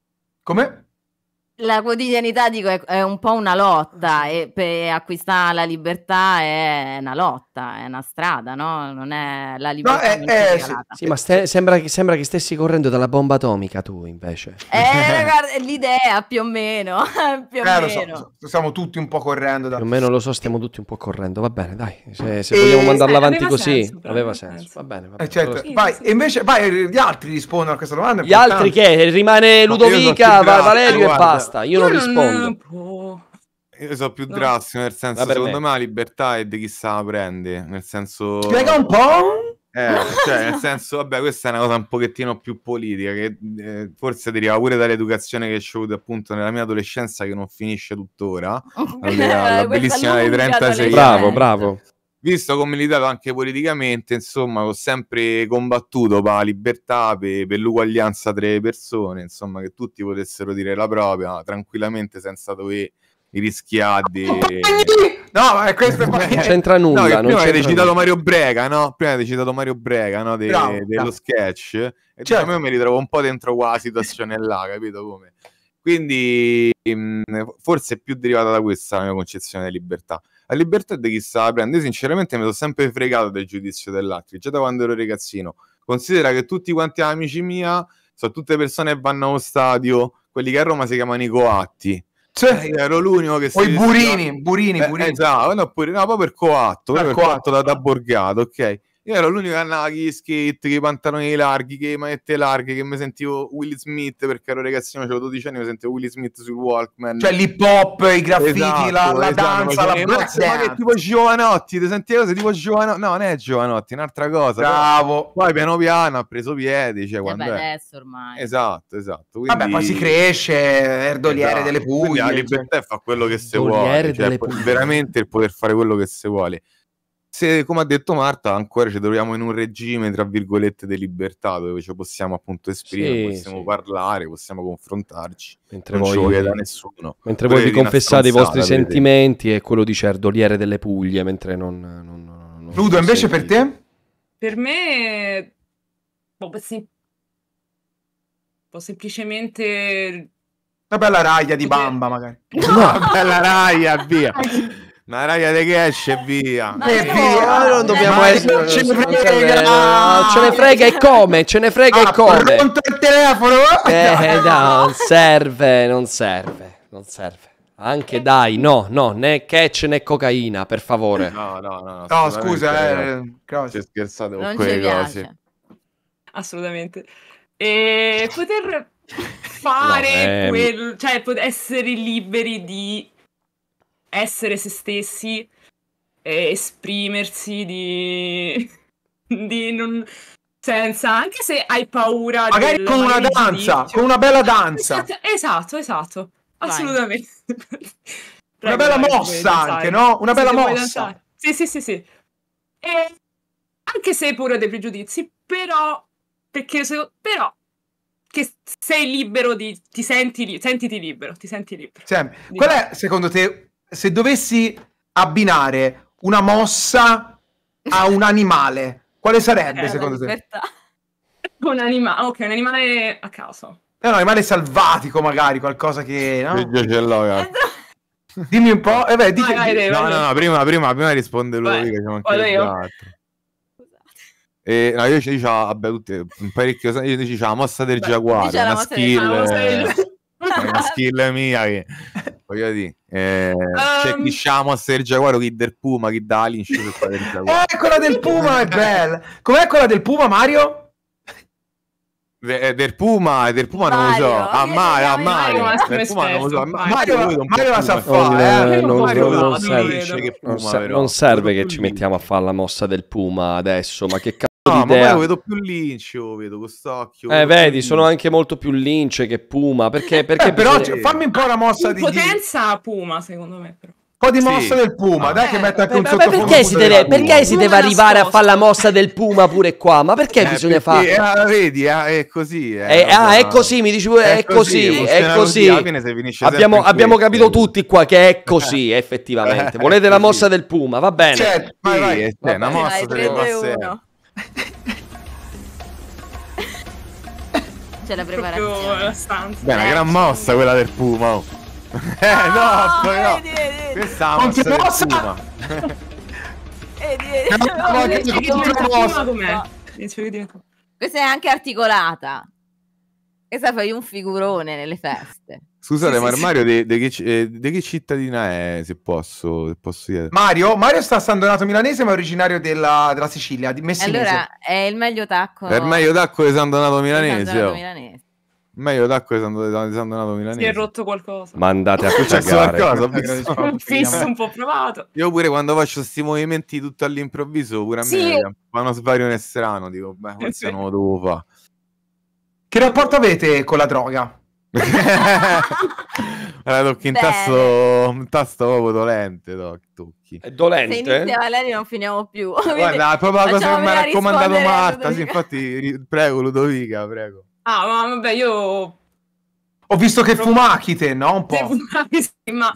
Come? la quotidianità dico, è, è, un po' una lotta e per acquistare la libertà è una lotta, è una strada, no? Non è la libertà. No, è, è, sì, sì, ma ste, sembra, che, sembra, che, stessi correndo dalla bomba atomica tu invece. Eh, guarda, l'idea più o meno. più eh, o meno. So, so, stiamo tutti un po' correndo. Da... Più o meno lo so, stiamo tutti un po' correndo, va bene, dai. Se, eh, se e... vogliamo mandarla eh, avanti così, senso, aveva eh, senso. Va bene, va eh, bene. Eh, certo. vai, sì, invece vai, gli altri rispondono a questa domanda. Gli altri che? Rimane Ludovica, Valerio e basta basta, io, io non, non rispondo. Non... Io sono più no. drastico, nel senso, Vabbè, secondo me. me. la libertà è di chi sa la prende, nel senso... Spiega un po'? Eh, cioè, nel senso, vabbè, questa è una cosa un pochettino più politica, che eh, forse deriva pure dall'educazione che ho avuto appunto nella mia adolescenza, che non finisce tuttora. Allora, la bellissima dei 30 36 Bravo, bravo visto come militato anche politicamente, insomma, ho sempre combattuto per la libertà, per, per l'uguaglianza tra le persone, insomma, che tutti potessero dire la propria tranquillamente senza dover rischiare No, ma questo non c'entra nulla. No, prima hai avete citato Mario Brega, no? Prima hai citato Mario Brega, no? De, Bravo, dello sketch. E cioè, Cioè, io mi ritrovo un po' dentro qua la situazione là, capito come? Quindi mm, forse è più derivata da questa la mia concezione di libertà. La libertà di chi se la prende, io sinceramente mi sono sempre fregato del giudizio dell'altro, già da quando ero ragazzino. Considera che tutti quanti amici mia sono tutte persone che vanno allo stadio, quelli che a Roma si chiamano i coatti. Cioè, eh, ero l'unico che si... Poi si burini, burini, burini, Beh, burini. Esatto, no, pure, no, proprio per coatto, ah, per coatto da, da borgato, ok? Io ero l'unico che andava con gli skate, i pantaloni larghi, che manette larghe, che mi sentivo Will Smith perché ero ragazzino, avevo 12 anni, mi sentivo Will Smith sul Walkman. Cioè l'hip hop, i graffiti, esatto, la, la esatto, danza, la black Ma che tipo giovanotti, ti senti cose tipo giovanotti? No, non è giovanotti, è un'altra cosa. Bravo. Poi piano piano ha preso piedi, cioè eh quando beh, adesso ormai. Esatto, esatto. Quindi... Vabbè, poi si cresce, erdoliere esatto. delle Puglie. Quindi la libertà cioè... fa quello che se vuole, cioè, veramente il poter fare quello che se vuole se, come ha detto Marta, ancora ci troviamo in un regime, tra virgolette, di libertà, dove ci possiamo appunto esprimere, sì, possiamo sì. parlare, possiamo confrontarci. Mentre non voi, ci da nessuno. Mentre voi vi confessate i vostri sentimenti e quello di Cerdoliere delle Puglie, mentre non... non, non Ludo, invece sentite. per te? Per me... Boh, sem- boh, semplicemente... Una bella raglia di bamba, magari. No. Una bella raglia, via. Ma raga De Cash e via. e eh, via, no, non dobbiamo ma essere ce ne frega. Eh, no, ce ne frega e come? Ce ne frega ah, e come? Pronto il telefono. Eh, no, non serve, non serve, non serve. Anche dai, no, no, né catch né cocaina, per favore. No, no, no. No, scusa, eh, cose. scherzate con quelle cose. Assolutamente. E poter fare no, eh, quel, cioè essere liberi di essere se stessi, eh, esprimersi di... di non... senza, anche se hai paura Magari con una danza, con una bella danza. Esatto, esatto, esatto. Vai. assolutamente. una bella mossa anche, no? Una bella mossa. Sì, sì, sì, sì. E anche se hai paura dei pregiudizi, però... Perché se... però che sei libero di ti senti li, sentiti libero, ti senti libero. Sam, qual è secondo te se dovessi abbinare una mossa a un animale, quale sarebbe eh, secondo te? Un animale, ok, un animale a caso. Eh, un animale selvatico, magari, qualcosa che... No? Io ce l'ho, Dimmi un po'. Eh beh, dici... Vai, vai, vai. no, no, prima, prima, prima risponde lui. Che siamo anche io. E, eh, no, io ci dicevo, vabbè, tutte, un parecchio, io ci dicevo la mossa del Beh, giaguaro, una mossa skill. Del... Eh è una skill mia che voglio dire eh, um... c'è ehm. chi sciamo a Ser Giaguaro chi del Puma chi d'Alin eh quella del Puma è bella com'è quella del Puma Mario? De, eh, del Puma, del Puma Mario, non lo so, a Mario, a Mario, non lo so, Mario, la sa fare, eh? non, Mario non, non, serve, non, serve, che ci mettiamo a fare la mossa del Puma adesso, ma che cazzo No, ma lo vedo più Lynch, io vedo quest'occhio. Eh, vedi, sono anche molto più lince che Puma. Perché, eh, perché eh, però cioè, fammi un po' la mossa In di potenza Puma, secondo me, però. Un po' di mossa sì. del Puma, ah, dai, eh, che mette anche beh, un sottofondo. Perché si deve, perché si deve arrivare a fare la mossa del Puma pure qua? Ma perché eh, bisogna perché, fare? Eh, ah, vedi, eh, è così. Eh, eh ah, è così, mi dici pure, è, così, è così. così. Abbiamo, abbiamo capito tutti qua che è così, effettivamente. Volete la mossa del Puma, va bene. Certo, È una mossa delle mosse. C'è la preparazione. Beh, una gran mossa quella del Puma. Oh. Eh, no, ah, esatto, no. no. Vedi, vedi. Questa è una mossa del possa. Puma. Vedi, vedi. No, no, e sai, fai un figurone nelle feste. Scusate, sì, ma sì, Mario sì. di che, eh, che, cittadina è, se posso, se posso dire? Mario, Mario sta sandonato milanese, ma è originario della, della Sicilia, di Messinese. Allora, è il meglio tacco. È il meglio tacco di Sandonato milanese. Sandonato oh. milanese. Meglio d'acqua di Donato Milanese. Si è rotto qualcosa. Mandate andate a cagare. qualcosa, un fisso un po' provato. Io pure quando faccio questi movimenti tutto all'improvviso, pure a me fa uno sbaglio strano, dico, beh, forse non lo devo fare. Che rapporto avete con la droga? allora, tocchi un tasto, un tasto proprio dolente, doc, tocchi. È dolente? Se inizia Valerio non finiamo più. Guarda, è proprio la cosa che mi ha raccomandato Marta, sì, infatti, prego Ludovica, prego. Ah, ma vabbè, io... Ho visto che fumachi te, no? Un po'. Fumati, sì, ma...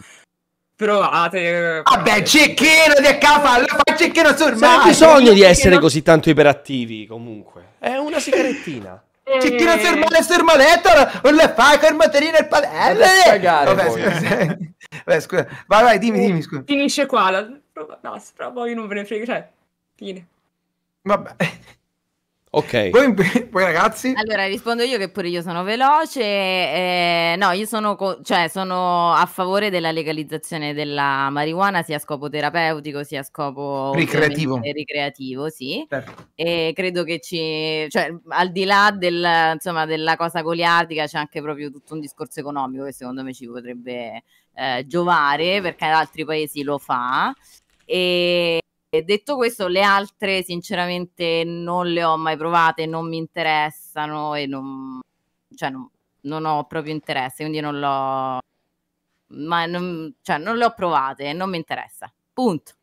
Provate, provate. Eh. Vabbè, cecchino di cavalla, fa cecchino sul mare. Non bisogno di essere così tanto iperattivi, comunque. È una sigarettina. Ci tira a eh. fermare sermaletta, non le fai con il materiale il padelle. Vabbè, eh, scusa. Eh. Vabbè, scusa. Vai, vai, dimmi, dimmi, scusa. Finisce qua la prova nostra, poi non ve ne frega, cioè, fine. Vabbè. Ok. Poi, voi, ragazzi? Allora rispondo io che pure io sono veloce. Eh, no, io sono, co- cioè, sono, a favore della legalizzazione della marijuana sia a scopo terapeutico sia a scopo ricreativo. ricreativo sì. Certo. E credo che ci, cioè, al di là del, insomma, della cosa goliardica c'è anche proprio tutto un discorso economico che secondo me ci potrebbe eh, giovare perché in altri paesi lo fa. E, detto questo, le altre sinceramente non le ho mai provate, non mi interessano e non, cioè, non, non ho proprio interesse, quindi non l'ho, ma non, cioè, non le ho provate e non mi interessa. Punto.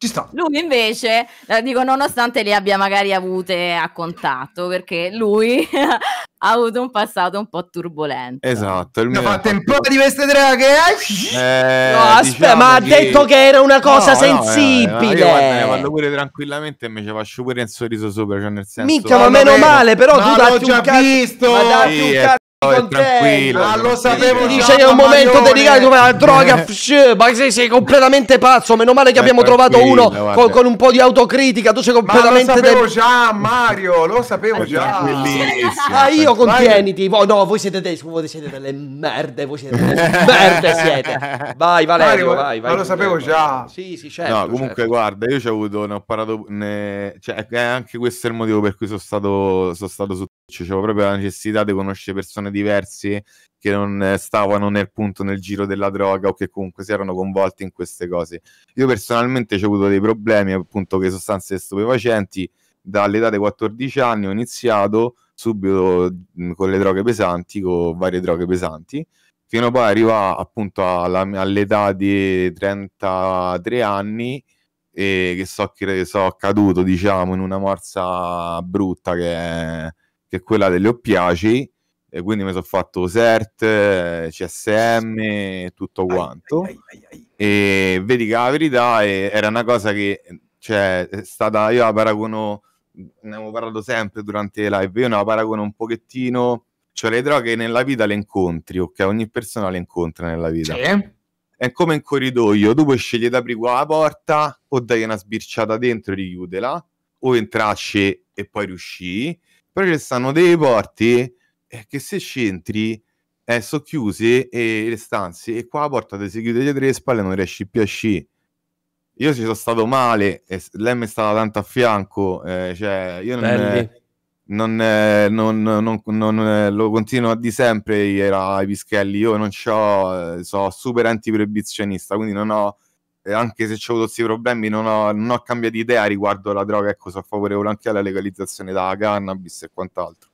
Ci sta. Lui invece, eh, dico, nonostante le abbia magari avute a contatto, perché lui ha avuto un passato un po' turbolento. Esatto. Il ne ha fatte un po' di queste draghe. Eh, eh no, diciamo aspetta, diciamo ma ha detto che era una cosa no, sensibile. No, eh, io vado pure tranquillamente e mi ci faccio pure un sorriso sopra, cioè nel senso... Minchia, ma meno male, però ma tu datti un cazzo... Ma tranquillo. Ma ah, lo sapevo già. Dice che è un momento delicato per la droga. Eh. ma sei, sei completamente pazzo. Meno male che eh, abbiamo trovato uno con, con, un po' di autocritica. Tu sei completamente. Ma lo sapevo già, Mario. Lo sapevo eh, già. Ma ah, io contieniti. Vai. no, voi siete tedeschi. Voi siete delle merde. Voi siete delle merde. Siete. Vai, Valerio. Mario, vai, vai, ma lo sapevo già. Sì, sì, certo. No, certo. comunque, certo. guarda, io ci ho avuto. Ne ho parlato. Ne... Cioè, anche questo è il motivo per cui sono stato, sono stato su c'è cioè, proprio la necessità di conoscere persone diverse che non eh, stavano nel punto nel giro della droga o che comunque si erano coinvolti in queste cose. Io personalmente ho avuto dei problemi appunto con le sostanze stupefacenti, dall'età dei 14 anni ho iniziato subito con le droghe pesanti, con varie droghe pesanti, fino a poi arrivare appunto alla, all'età di 33 anni e che so che so caduto diciamo in una morsa brutta che è che è quella delle oppiaci, e quindi mi sono fatto CERT, CSM, e tutto quanto. Ai, ai, ai, e vedi che la verità è, era una cosa che cioè, è stata, io la paragono, ne abbiamo parlato sempre durante le live, io la paragono un pochettino, cioè le droghe nella vita le incontri, ok? Ogni persona le incontra nella vita. Sì. È come in corridoio, tu puoi scegliere di aprire la porta o dai una sbirciata dentro e richiudela, o entrarci e poi riuscì però ci stanno dei porti eh, che se c'entri eh, sono chiuse e le stanze e qua la porta ti si chiude dietro le spalle non riesci più a sci io ci sono stato male e lei mi è stata tanto a fianco eh, cioè io non, eh, non, non, non eh, lo continuo a di sempre era i pischelli io non ho eh, sono super antiproibizionista quindi non ho anche se ho avuto questi problemi, non ho, non ho cambiato idea riguardo alla droga. Ecco, sono favorevole anche alla legalizzazione della cannabis e quant'altro.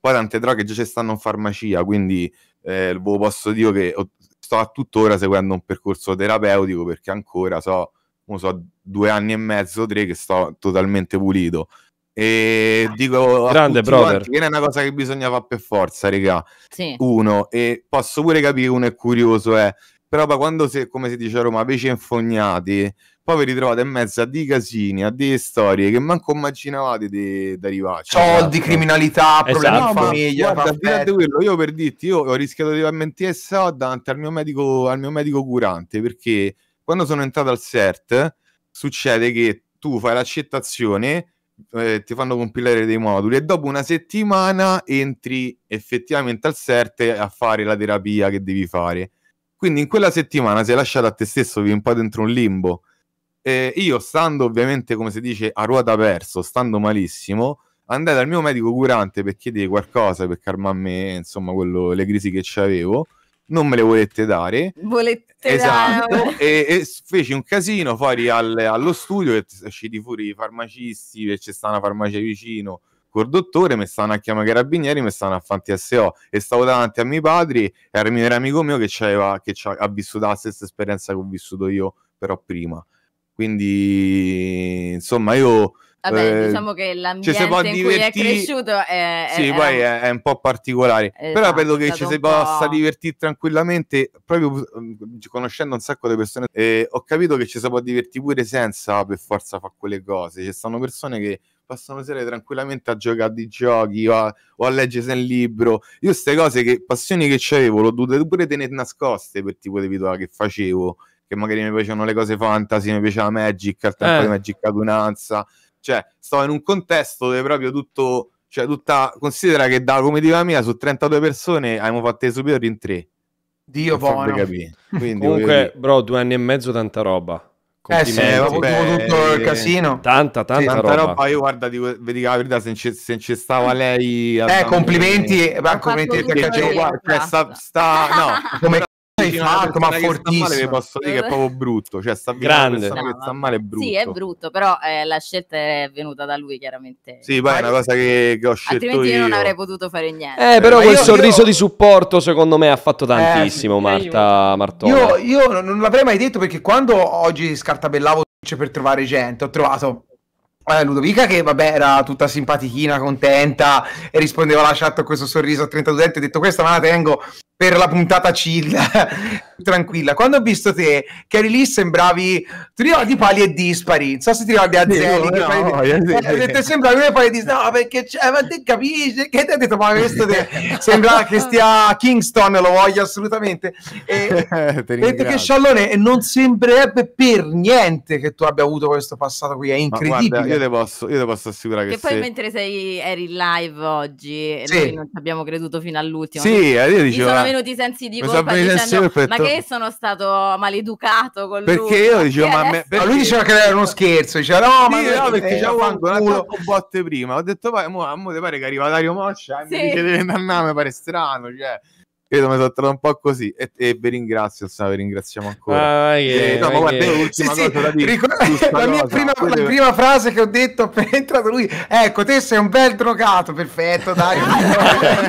Poi tante droghe già ci stanno in farmacia, quindi eh, boh, posso dire che ho, sto tuttora seguendo un percorso terapeutico perché ancora so, so due anni e mezzo, tre che sto totalmente pulito. E dico Grande, brother. Quanti, che è una cosa che bisogna fare per forza, raga. Sì. Uno, e posso pure capire uno è curioso, è eh però poi quando, se, come si dice a Roma, ve ci infognati, poi vi ritrovate in mezzo a dei casini, a delle storie che manco immaginavate di, di arrivarci. Soldi, esatto. criminalità, esatto. problemi esatto. di famiglia. No, guarda, quello, io per dirti, io ho rischiato di farmi in TSA davanti al mio medico, al mio medico curante, perché quando sono entrato al CERT succede che tu fai l'accettazione, eh, ti fanno compilare dei moduli e dopo una settimana entri effettivamente al CERT a fare la terapia che devi fare. Quindi in quella settimana sei lasciato a te stesso vivi un po' dentro un limbo. Eh, io, stando ovviamente, come si dice, a ruota perso, stando malissimo, andai dal mio medico curante per chiedere qualcosa per calmarmi, insomma, quello, le crisi che avevo. Non me le volete dare. Volete esatto. dare. e, e feci un casino fuori al, allo studio e usciti fuori i farmacisti, che c'è sta una farmacia vicino col dottore, mi stavano a chiamare carabinieri, mi stavano a fanti SO e stavo davanti a miei padri e era mio amico mio che, che ha vissuto la stessa esperienza che ho vissuto io però prima. Quindi insomma io... Vabbè, eh, diciamo che l'ambiente cioè, in divertì... cui è cresciuto è, sì, è, poi è, è un po' particolare, esatto, però credo che ci si possa divertire tranquillamente, proprio mm, conoscendo un sacco di persone, eh, ho capito che ci si può divertire pure senza per forza fare quelle cose, ci sono persone che possono usare tranquillamente a giocare di giochi o a, o a leggere un libro. Io queste cose, che, passioni che avevo, l'ho dovute pure tenere nascoste per tipo di video che facevo, che magari mi piacevano le cose fantasy, mi piaceva Magic, al tempo eh. di Magic Adunanza. Cioè, stavo in un contesto dove proprio tutto, cioè tutta, considera che da come comitiva mia su 32 persone abbiamo fatto i superiori in tre. Dio buono. Quindi, Comunque, bro, due anni e mezzo tanta roba. Eh sì, vabbè, tutto il casino. Tanta, tanta, sì, tanta roba. roba. Io guarda, dico, vedi la verità, se ci, se ci stava lei... Eh, complimenti, eh, me... complimenti perché c'è qua, cioè, sta, sta... No, come stai fatto, ma fortissimo. Male, posso dire che è proprio brutto. Cioè, sta grande. no, sta male è brutto. Sì, è brutto, però eh, la scelta è venuta da lui, chiaramente. Sì, poi è una cosa che, che ho scelto Altrimenti io. io non avrei potuto fare niente. Eh, però eh, ma quel io, sorriso io... di supporto, secondo me, ha fatto eh, tantissimo, eh, Marta Martone. Io, non l'avrei mai detto perché quando oggi scartabellavo per trovare gente, ho trovato eh, Ludovica che vabbè era tutta simpatichina, contenta e rispondeva alla chat con questo sorriso a 32 e ho detto questa me la tengo per la puntata chill, tranquilla. Quando ho visto te, che eri lì, sembravi. Ti ricordi pali e dispari? Non so se ti ricordi a zero. No, no, no, di... no, eh, no, sembravi una pali e dispari. No, perché c'è, eh, ma te capisci? Che ti ha detto? Ma questo te... sembra che stia a Kingston, lo voglio assolutamente. E detto che Sciallone non sembrerebbe per niente che tu abbia avuto questo passato qui. È incredibile. Guarda, io, te posso, io te posso assicurare che. Che se... poi mentre sei, eri live oggi, sì. noi non ci abbiamo creduto fino all'ultimo. Sì, eh, io dicevo meno ti sensi di colpa dicendo perfetto. ma che sono stato maleducato con lui perché io dicevo ma, me... perché... lui diceva che era uno scherzo diceva no ma io, no, perché eh, c'avevo fatto un attacco botte prima ho detto poi mo, mo te pare che arriva Dario Moscia e eh, sì. mi dice devi andare a me pare strano cioè Credo mi sono trovato un po' così e, e vi ringrazio, sa, vi ringraziamo ancora. la mia prima, la prima, frase che ho detto appena è entrato lui, ecco, te sei un bel drogato, perfetto, dai.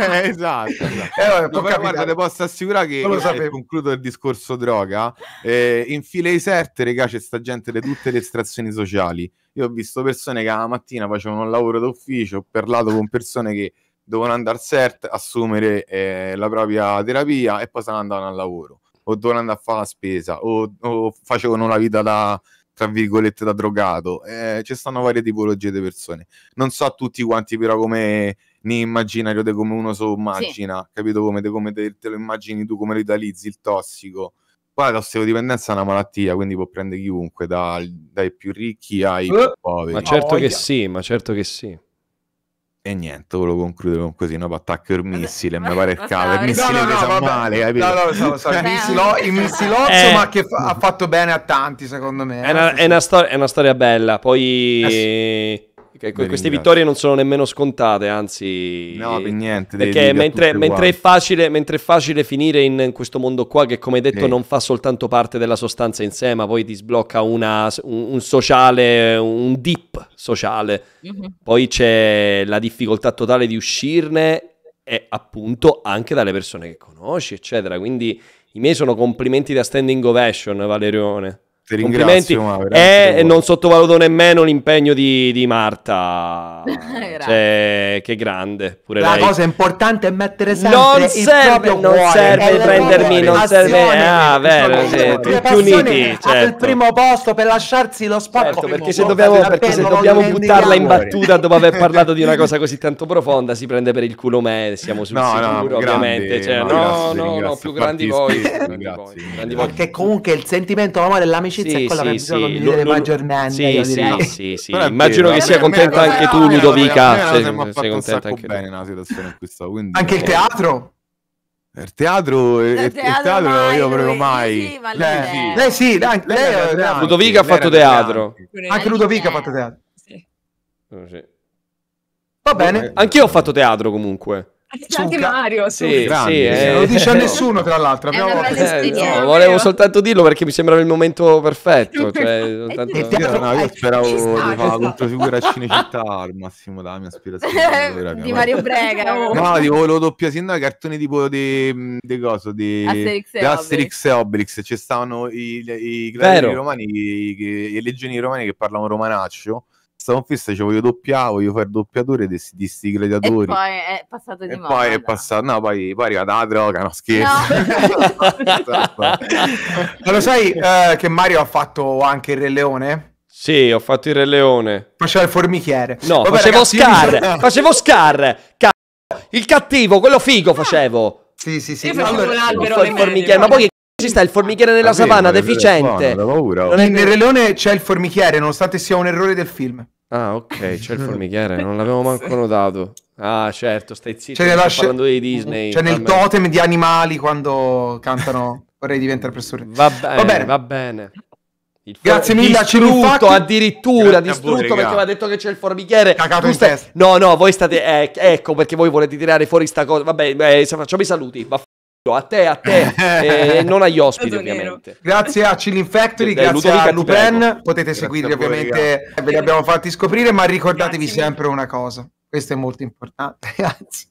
Eh, esatto. esatto. Eh, vabbè, no, però, guarda, te posso assicurare che lo eh, concludo il discorso droga. Eh, in file iserte, regà, c'è sta gente di tutte le estrazioni sociali. Io ho visto persone che la mattina facevano un lavoro d'ufficio, ho parlato con persone che devono andare al CERT, assumere eh, la propria terapia e poi se ne andavano al lavoro, o dovevano andare a fare la spesa, o, o facevano la vita da, tra virgolette, da drogato. Eh, ci stanno varie tipologie di persone. Non so tutti quanti però come ne immaginario te come uno so immagina, sì. capito come, te, come te, te, lo immagini tu, come lo idealizzi, il tossico. Poi l'osteodipendenza è una malattia, quindi può prendere chiunque, da, dai più ricchi ai eh, più poveri. Ma certo oh, che yeah. sì, ma certo che sì. E niente, volevo concludere con così, no? il missile, mi pare il cavo, Il missile no, no, no, male, capito? No, no, so, so, il, eh. missilo, il missilozzo, eh, ma che fa, ha fatto bene a tanti, secondo me. È eh, una, è una, stor- è una storia bella, poi... Eh sì Okay, queste vittorie non sono nemmeno scontate, anzi... No, per niente. Perché mentre, mentre, è facile, mentre, è facile, finire in, questo mondo qua che, come detto, eh. non fa soltanto parte della sostanza in sé, ma poi ti sblocca una, un, un, sociale, un dip sociale. Mm-hmm. Poi c'è la difficoltà totale di uscirne e appunto anche dalle persone che conosci, eccetera. Quindi i miei sono complimenti da standing ovation, Valerione. Ti ringrazio. Eh, e non sottovaluto nemmeno l'impegno di, di Marta. cioè, che grande. Pure La lei. cosa importante è mettere sempre non serve, non cuore. serve prendermi, non serve. Ah, diciamo, vero, sì, tutti uniti. Certo. il primo posto per lasciarsi lo spacco. Certo, perché se dobbiamo, perché se dobbiamo buttarla in battuta dopo aver parlato di una cosa così tanto profonda, si prende per il culo me, siamo sul no, sicuro, no, ovviamente. cioè, no, no, no, più grandi voi. Perché comunque il sentimento d'amore e l'amicizia amicizia sì, con la sì, bisogna sì. condividere lo, maggiormente. Sì, sì, no. sì, sì. Però Immagino che sia contenta anche tu, Ludovica. Sei contenta anche bene nella situazione in Anche il eh, teatro. Il teatro, il, teatro, il teatro mai, io proprio mai. Sì, lei, lei, sì, lei, lei, lei Ludovica ha fatto teatro. Anche Ludovica ha fatto teatro. Va bene. Anch'io ho fatto teatro comunque anche Mario. Sì, sì, eh. Non eh. lo dice a nessuno, tra l'altro. Eh, no, volevo soltanto dirlo perché mi sembrava il momento perfetto. Cioè, tanto... vero, no, io speravo di fare la controfigura a Cinecittà al massimo la mia aspirazione. di Mario Brega. No, tipo, oh. volevo doppia sindaca cartoni tipo di, di coso, di Asterix e, Asterix e Obelix. Ci stavano i, i, i, i romani, i, i, i legioni romani che parlavano romanaccio sta conquista cioè, voglio doppiare, voglio fare doppiatore di questi gladiatori. E poi è passato di e moda. Poi è passato, no, poi, poi è la droga, no scherzo. No. Esatto. lo sai eh, che Mario ha fatto anche il Re Leone? Sì, ho fatto il Re Leone. Faceva il formichiere. No, Vabbè, facevo ragazzi, Scar, sono... facevo Scar, c***o, il cattivo, quello figo ah. facevo. Sì, sì, sì. Io facevo l'albero, il formichiere, ma poi ci sta il formichiere nella ah, savana, deficiente. Buona, paura, Nel Re Leone c'è il formichiere, nonostante sia un errore del film. Ah, ok, c'è il formichiere, non l'avevo manco notato. Ah, certo, stai zitto, c'è lascia... parlando dei Disney. C'è nel totem di animali quando cantano Vorrei diventare professore. Va bene, va bene. Va bene. Il Grazie for... mille distrutto, a addirittura Grazie distrutto voi, perché mi ha detto che c'è il formichiere. Cacato stai... No, no, voi state eh, ecco perché voi volete tirare fuori sta cosa. Vabbè, eh, facciamo i saluti. Vaff- a te, a te, eh, non agli ospiti ovviamente. Grazie a Chilling Factory, Dai, grazie Ludovica, a Lupin, potete grazie seguirli voi, ovviamente, ragazzi. ve li abbiamo fatti scoprire, ma ricordatevi grazie sempre una cosa, questo è molto importante, ragazzi.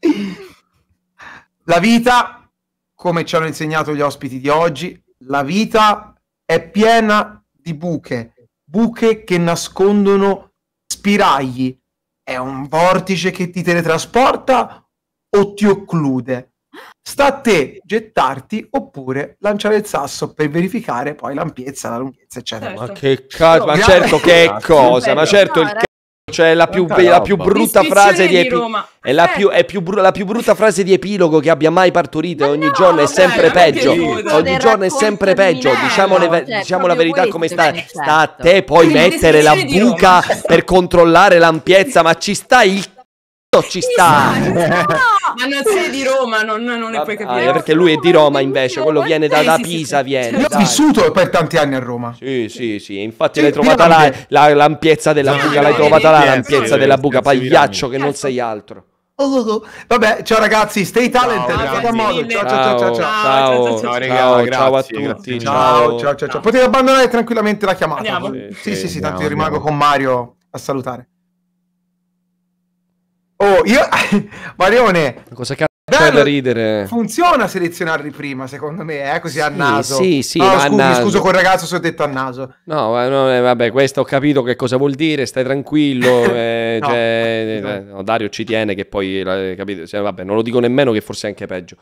La vita, come ci hanno insegnato gli ospiti di oggi, la vita è piena di buche, buche che nascondono spiragli. È un vortice che ti teletrasporta o ti occlude. Sta a te gettarti oppure lanciare il sasso per verificare poi l'ampiezza, la lunghezza, eccetera. Certo. Ma che cazzo, ma certo che cosa, ma certo il cazzo. Cioè, la più, la più brutta frase di, epi- è, la eh. più, è più bru- la più, brutta frase di epilogo che abbia mai partorito. Ma ogni no, giorno è sempre dai, peggio. Ogni giorno è sempre peggio. Diciamo, ve- cioè, diciamo la verità come sta. Sta a te poi mettere la buca per controllare l'ampiezza. Ma ci sta il ci sta. Ma non sei di Roma, non, non ne puoi capire. Eh, perché lui è di Roma invece, quello viene da, da Pisa, viene. Cioè, io ho vissuto per tanti anni a Roma. Sì, sì, sì, infatti l'hai trovata là, la, l'ampiezza della buca, l'hai trovata là, l'ampiezza della buca, pagliaccio che non ecco. sei altro. Oh, oh, oh. Vabbè, ciao ragazzi, stay talented. Ciao, ciao, ciao, ciao, ciao, ciao, ciao, ciao, regà, ciao, ciao a tutti. Ciao, ciao, ciao, ciao. Potete abbandonare tranquillamente la chiamata. Sì, sì, sì, tanto io rimango con Mario a salutare. Oh, io... Marione... Cosa cazzo c'è da ridere? Funziona selezionarli prima, secondo me, eh? così sì, a naso. Sì, sì, no, scu- naso. Mi scuso col ragazzo se ho detto a naso. No, no eh, vabbè, questo ho capito che cosa vuol dire, stai tranquillo. Eh, no, cioè, no. Eh, no, Dario ci tiene che poi, capito, cioè, vabbè, non lo dico nemmeno che forse è anche peggio.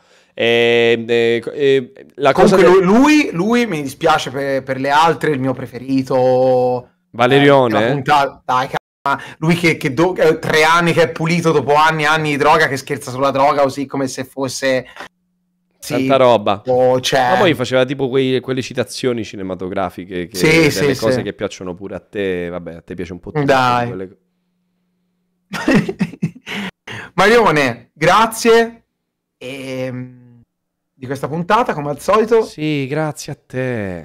la Comunque che... lui, lui, mi dispiace per, per, le altre, il mio preferito... Valerione? Eh, eh? Dai, lui che, che do, eh, tre anni che è pulito dopo anni e anni di droga, che scherza sulla droga così come se fosse... Sì, tanta roba. Oh, cioè... Ma poi faceva tipo quei, quelle citazioni cinematografiche, che, sì, sì, cose sì. che piacciono pure a te, vabbè, a te piace un po' tutto. Dai. Quelle... Marione, grazie e... Ehm, di questa puntata, come al solito. Sì, grazie a te.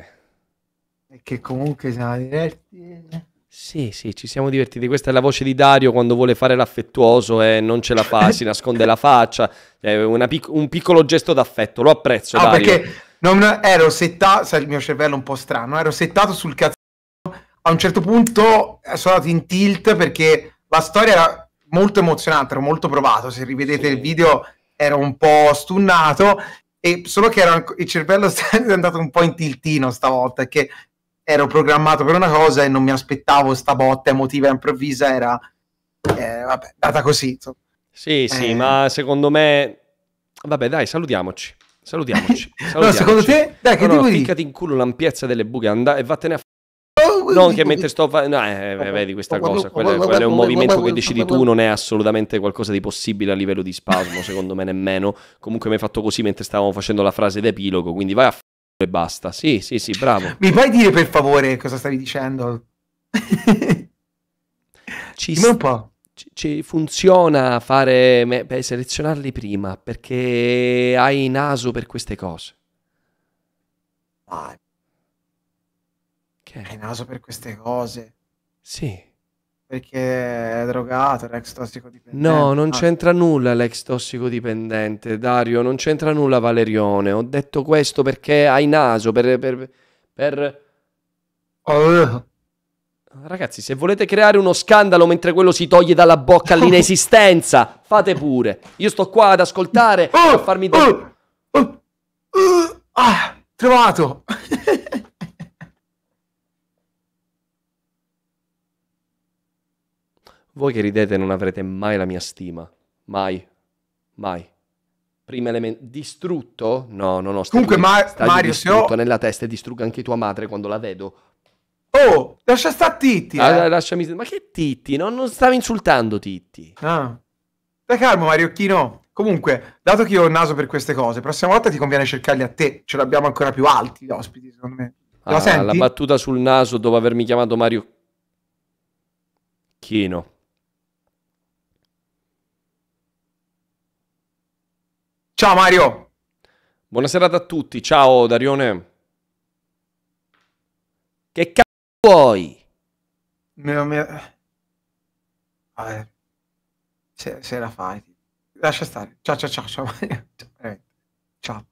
E che comunque siamo diretti eh, eh. Sì, sì, ci siamo divertiti. Questa è la voce di Dario quando vuole fare l'affettuoso e non ce la fa, si nasconde la faccia. È pic un piccolo gesto d'affetto, lo apprezzo. No, Dario. perché non ero settato, il mio cervello è un po' strano, ero settato sul cazzo. A un certo punto eh, sono andato in tilt perché la storia era molto emozionante, ero molto provato. Se rivedete sì. il video ero un po' stunnato. E solo che ero, il cervello è andato un po' in tiltino stavolta, che ero programmato per una cosa e non mi aspettavo sta botta emotiva improvvisa, era eh, vabbè, data così. Sì, sì, eh. ma secondo me... Vabbè, dai, salutiamoci. Salutiamoci. salutiamoci. no, secondo te? Dai, che no, devo no, dire? Ficcati in culo l'ampiezza delle buganda e vattene a f***. Oh, non che mentre sto facendo, no, eh, oh, vedi questa oh, cosa, quello, quello, è un movimento che decidi tu, non è assolutamente qualcosa di possibile a livello di spasmo, secondo me nemmeno. Comunque mi hai fatto così mentre stavamo facendo la frase d'epilogo, quindi vai a f***, e basta. Sì, sì, sì, bravo. Mi puoi dire per favore cosa stavi dicendo? ci Dimmi un po'. Ci, ci funziona fare beh, selezionarli prima perché hai naso per queste cose. Ah. Che? Hai naso per queste cose. Sì. Perché è drogato, l'ex tossicodipendente. No, non ah. c'entra nulla l'ex tossicodipendente, Dario, non c'entra nulla Valerione. Ho detto questo perché hai naso, per... per, per... Oh. Ragazzi, se volete creare uno scandalo mentre quello si toglie dalla bocca all'inesistenza, fate pure. Io sto qua ad ascoltare, oh, uh, a farmi... De- oh, oh, ah, trovato! Voi che ridete non avrete mai la mia stima. Mai. Mai. Prima elemento... Distrutto? No, no, no. Comunque ma- Mario, se ho... nella testa e distrugga anche tua madre quando la vedo. Oh, lascia sta Titti. Ah, eh. lasciami... Ma che Titti? No, non stavo insultando Titti. Ah. Stai calmo, Mariochino. Comunque, dato che io ho il naso per queste cose, prossima volta ti conviene cercarli a te. Ce l'abbiamo ancora più alti gli ospiti, secondo me. La, ah, la battuta sul naso dopo avermi chiamato Mario Chino. Ciao Mario. Buonasera a tutti. Ciao Darione. Che cazzo vuoi? Me, me... Vabbè. Se, se la fai. Lascia stare. Ciao ciao ciao ciao Mario. Ciao. ciao.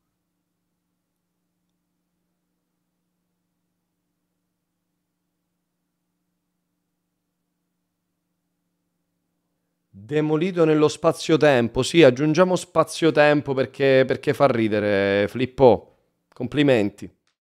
Demolito nello spazio-tempo, sì, aggiungiamo spazio-tempo perché, perché fa ridere, Flippo. Complimenti.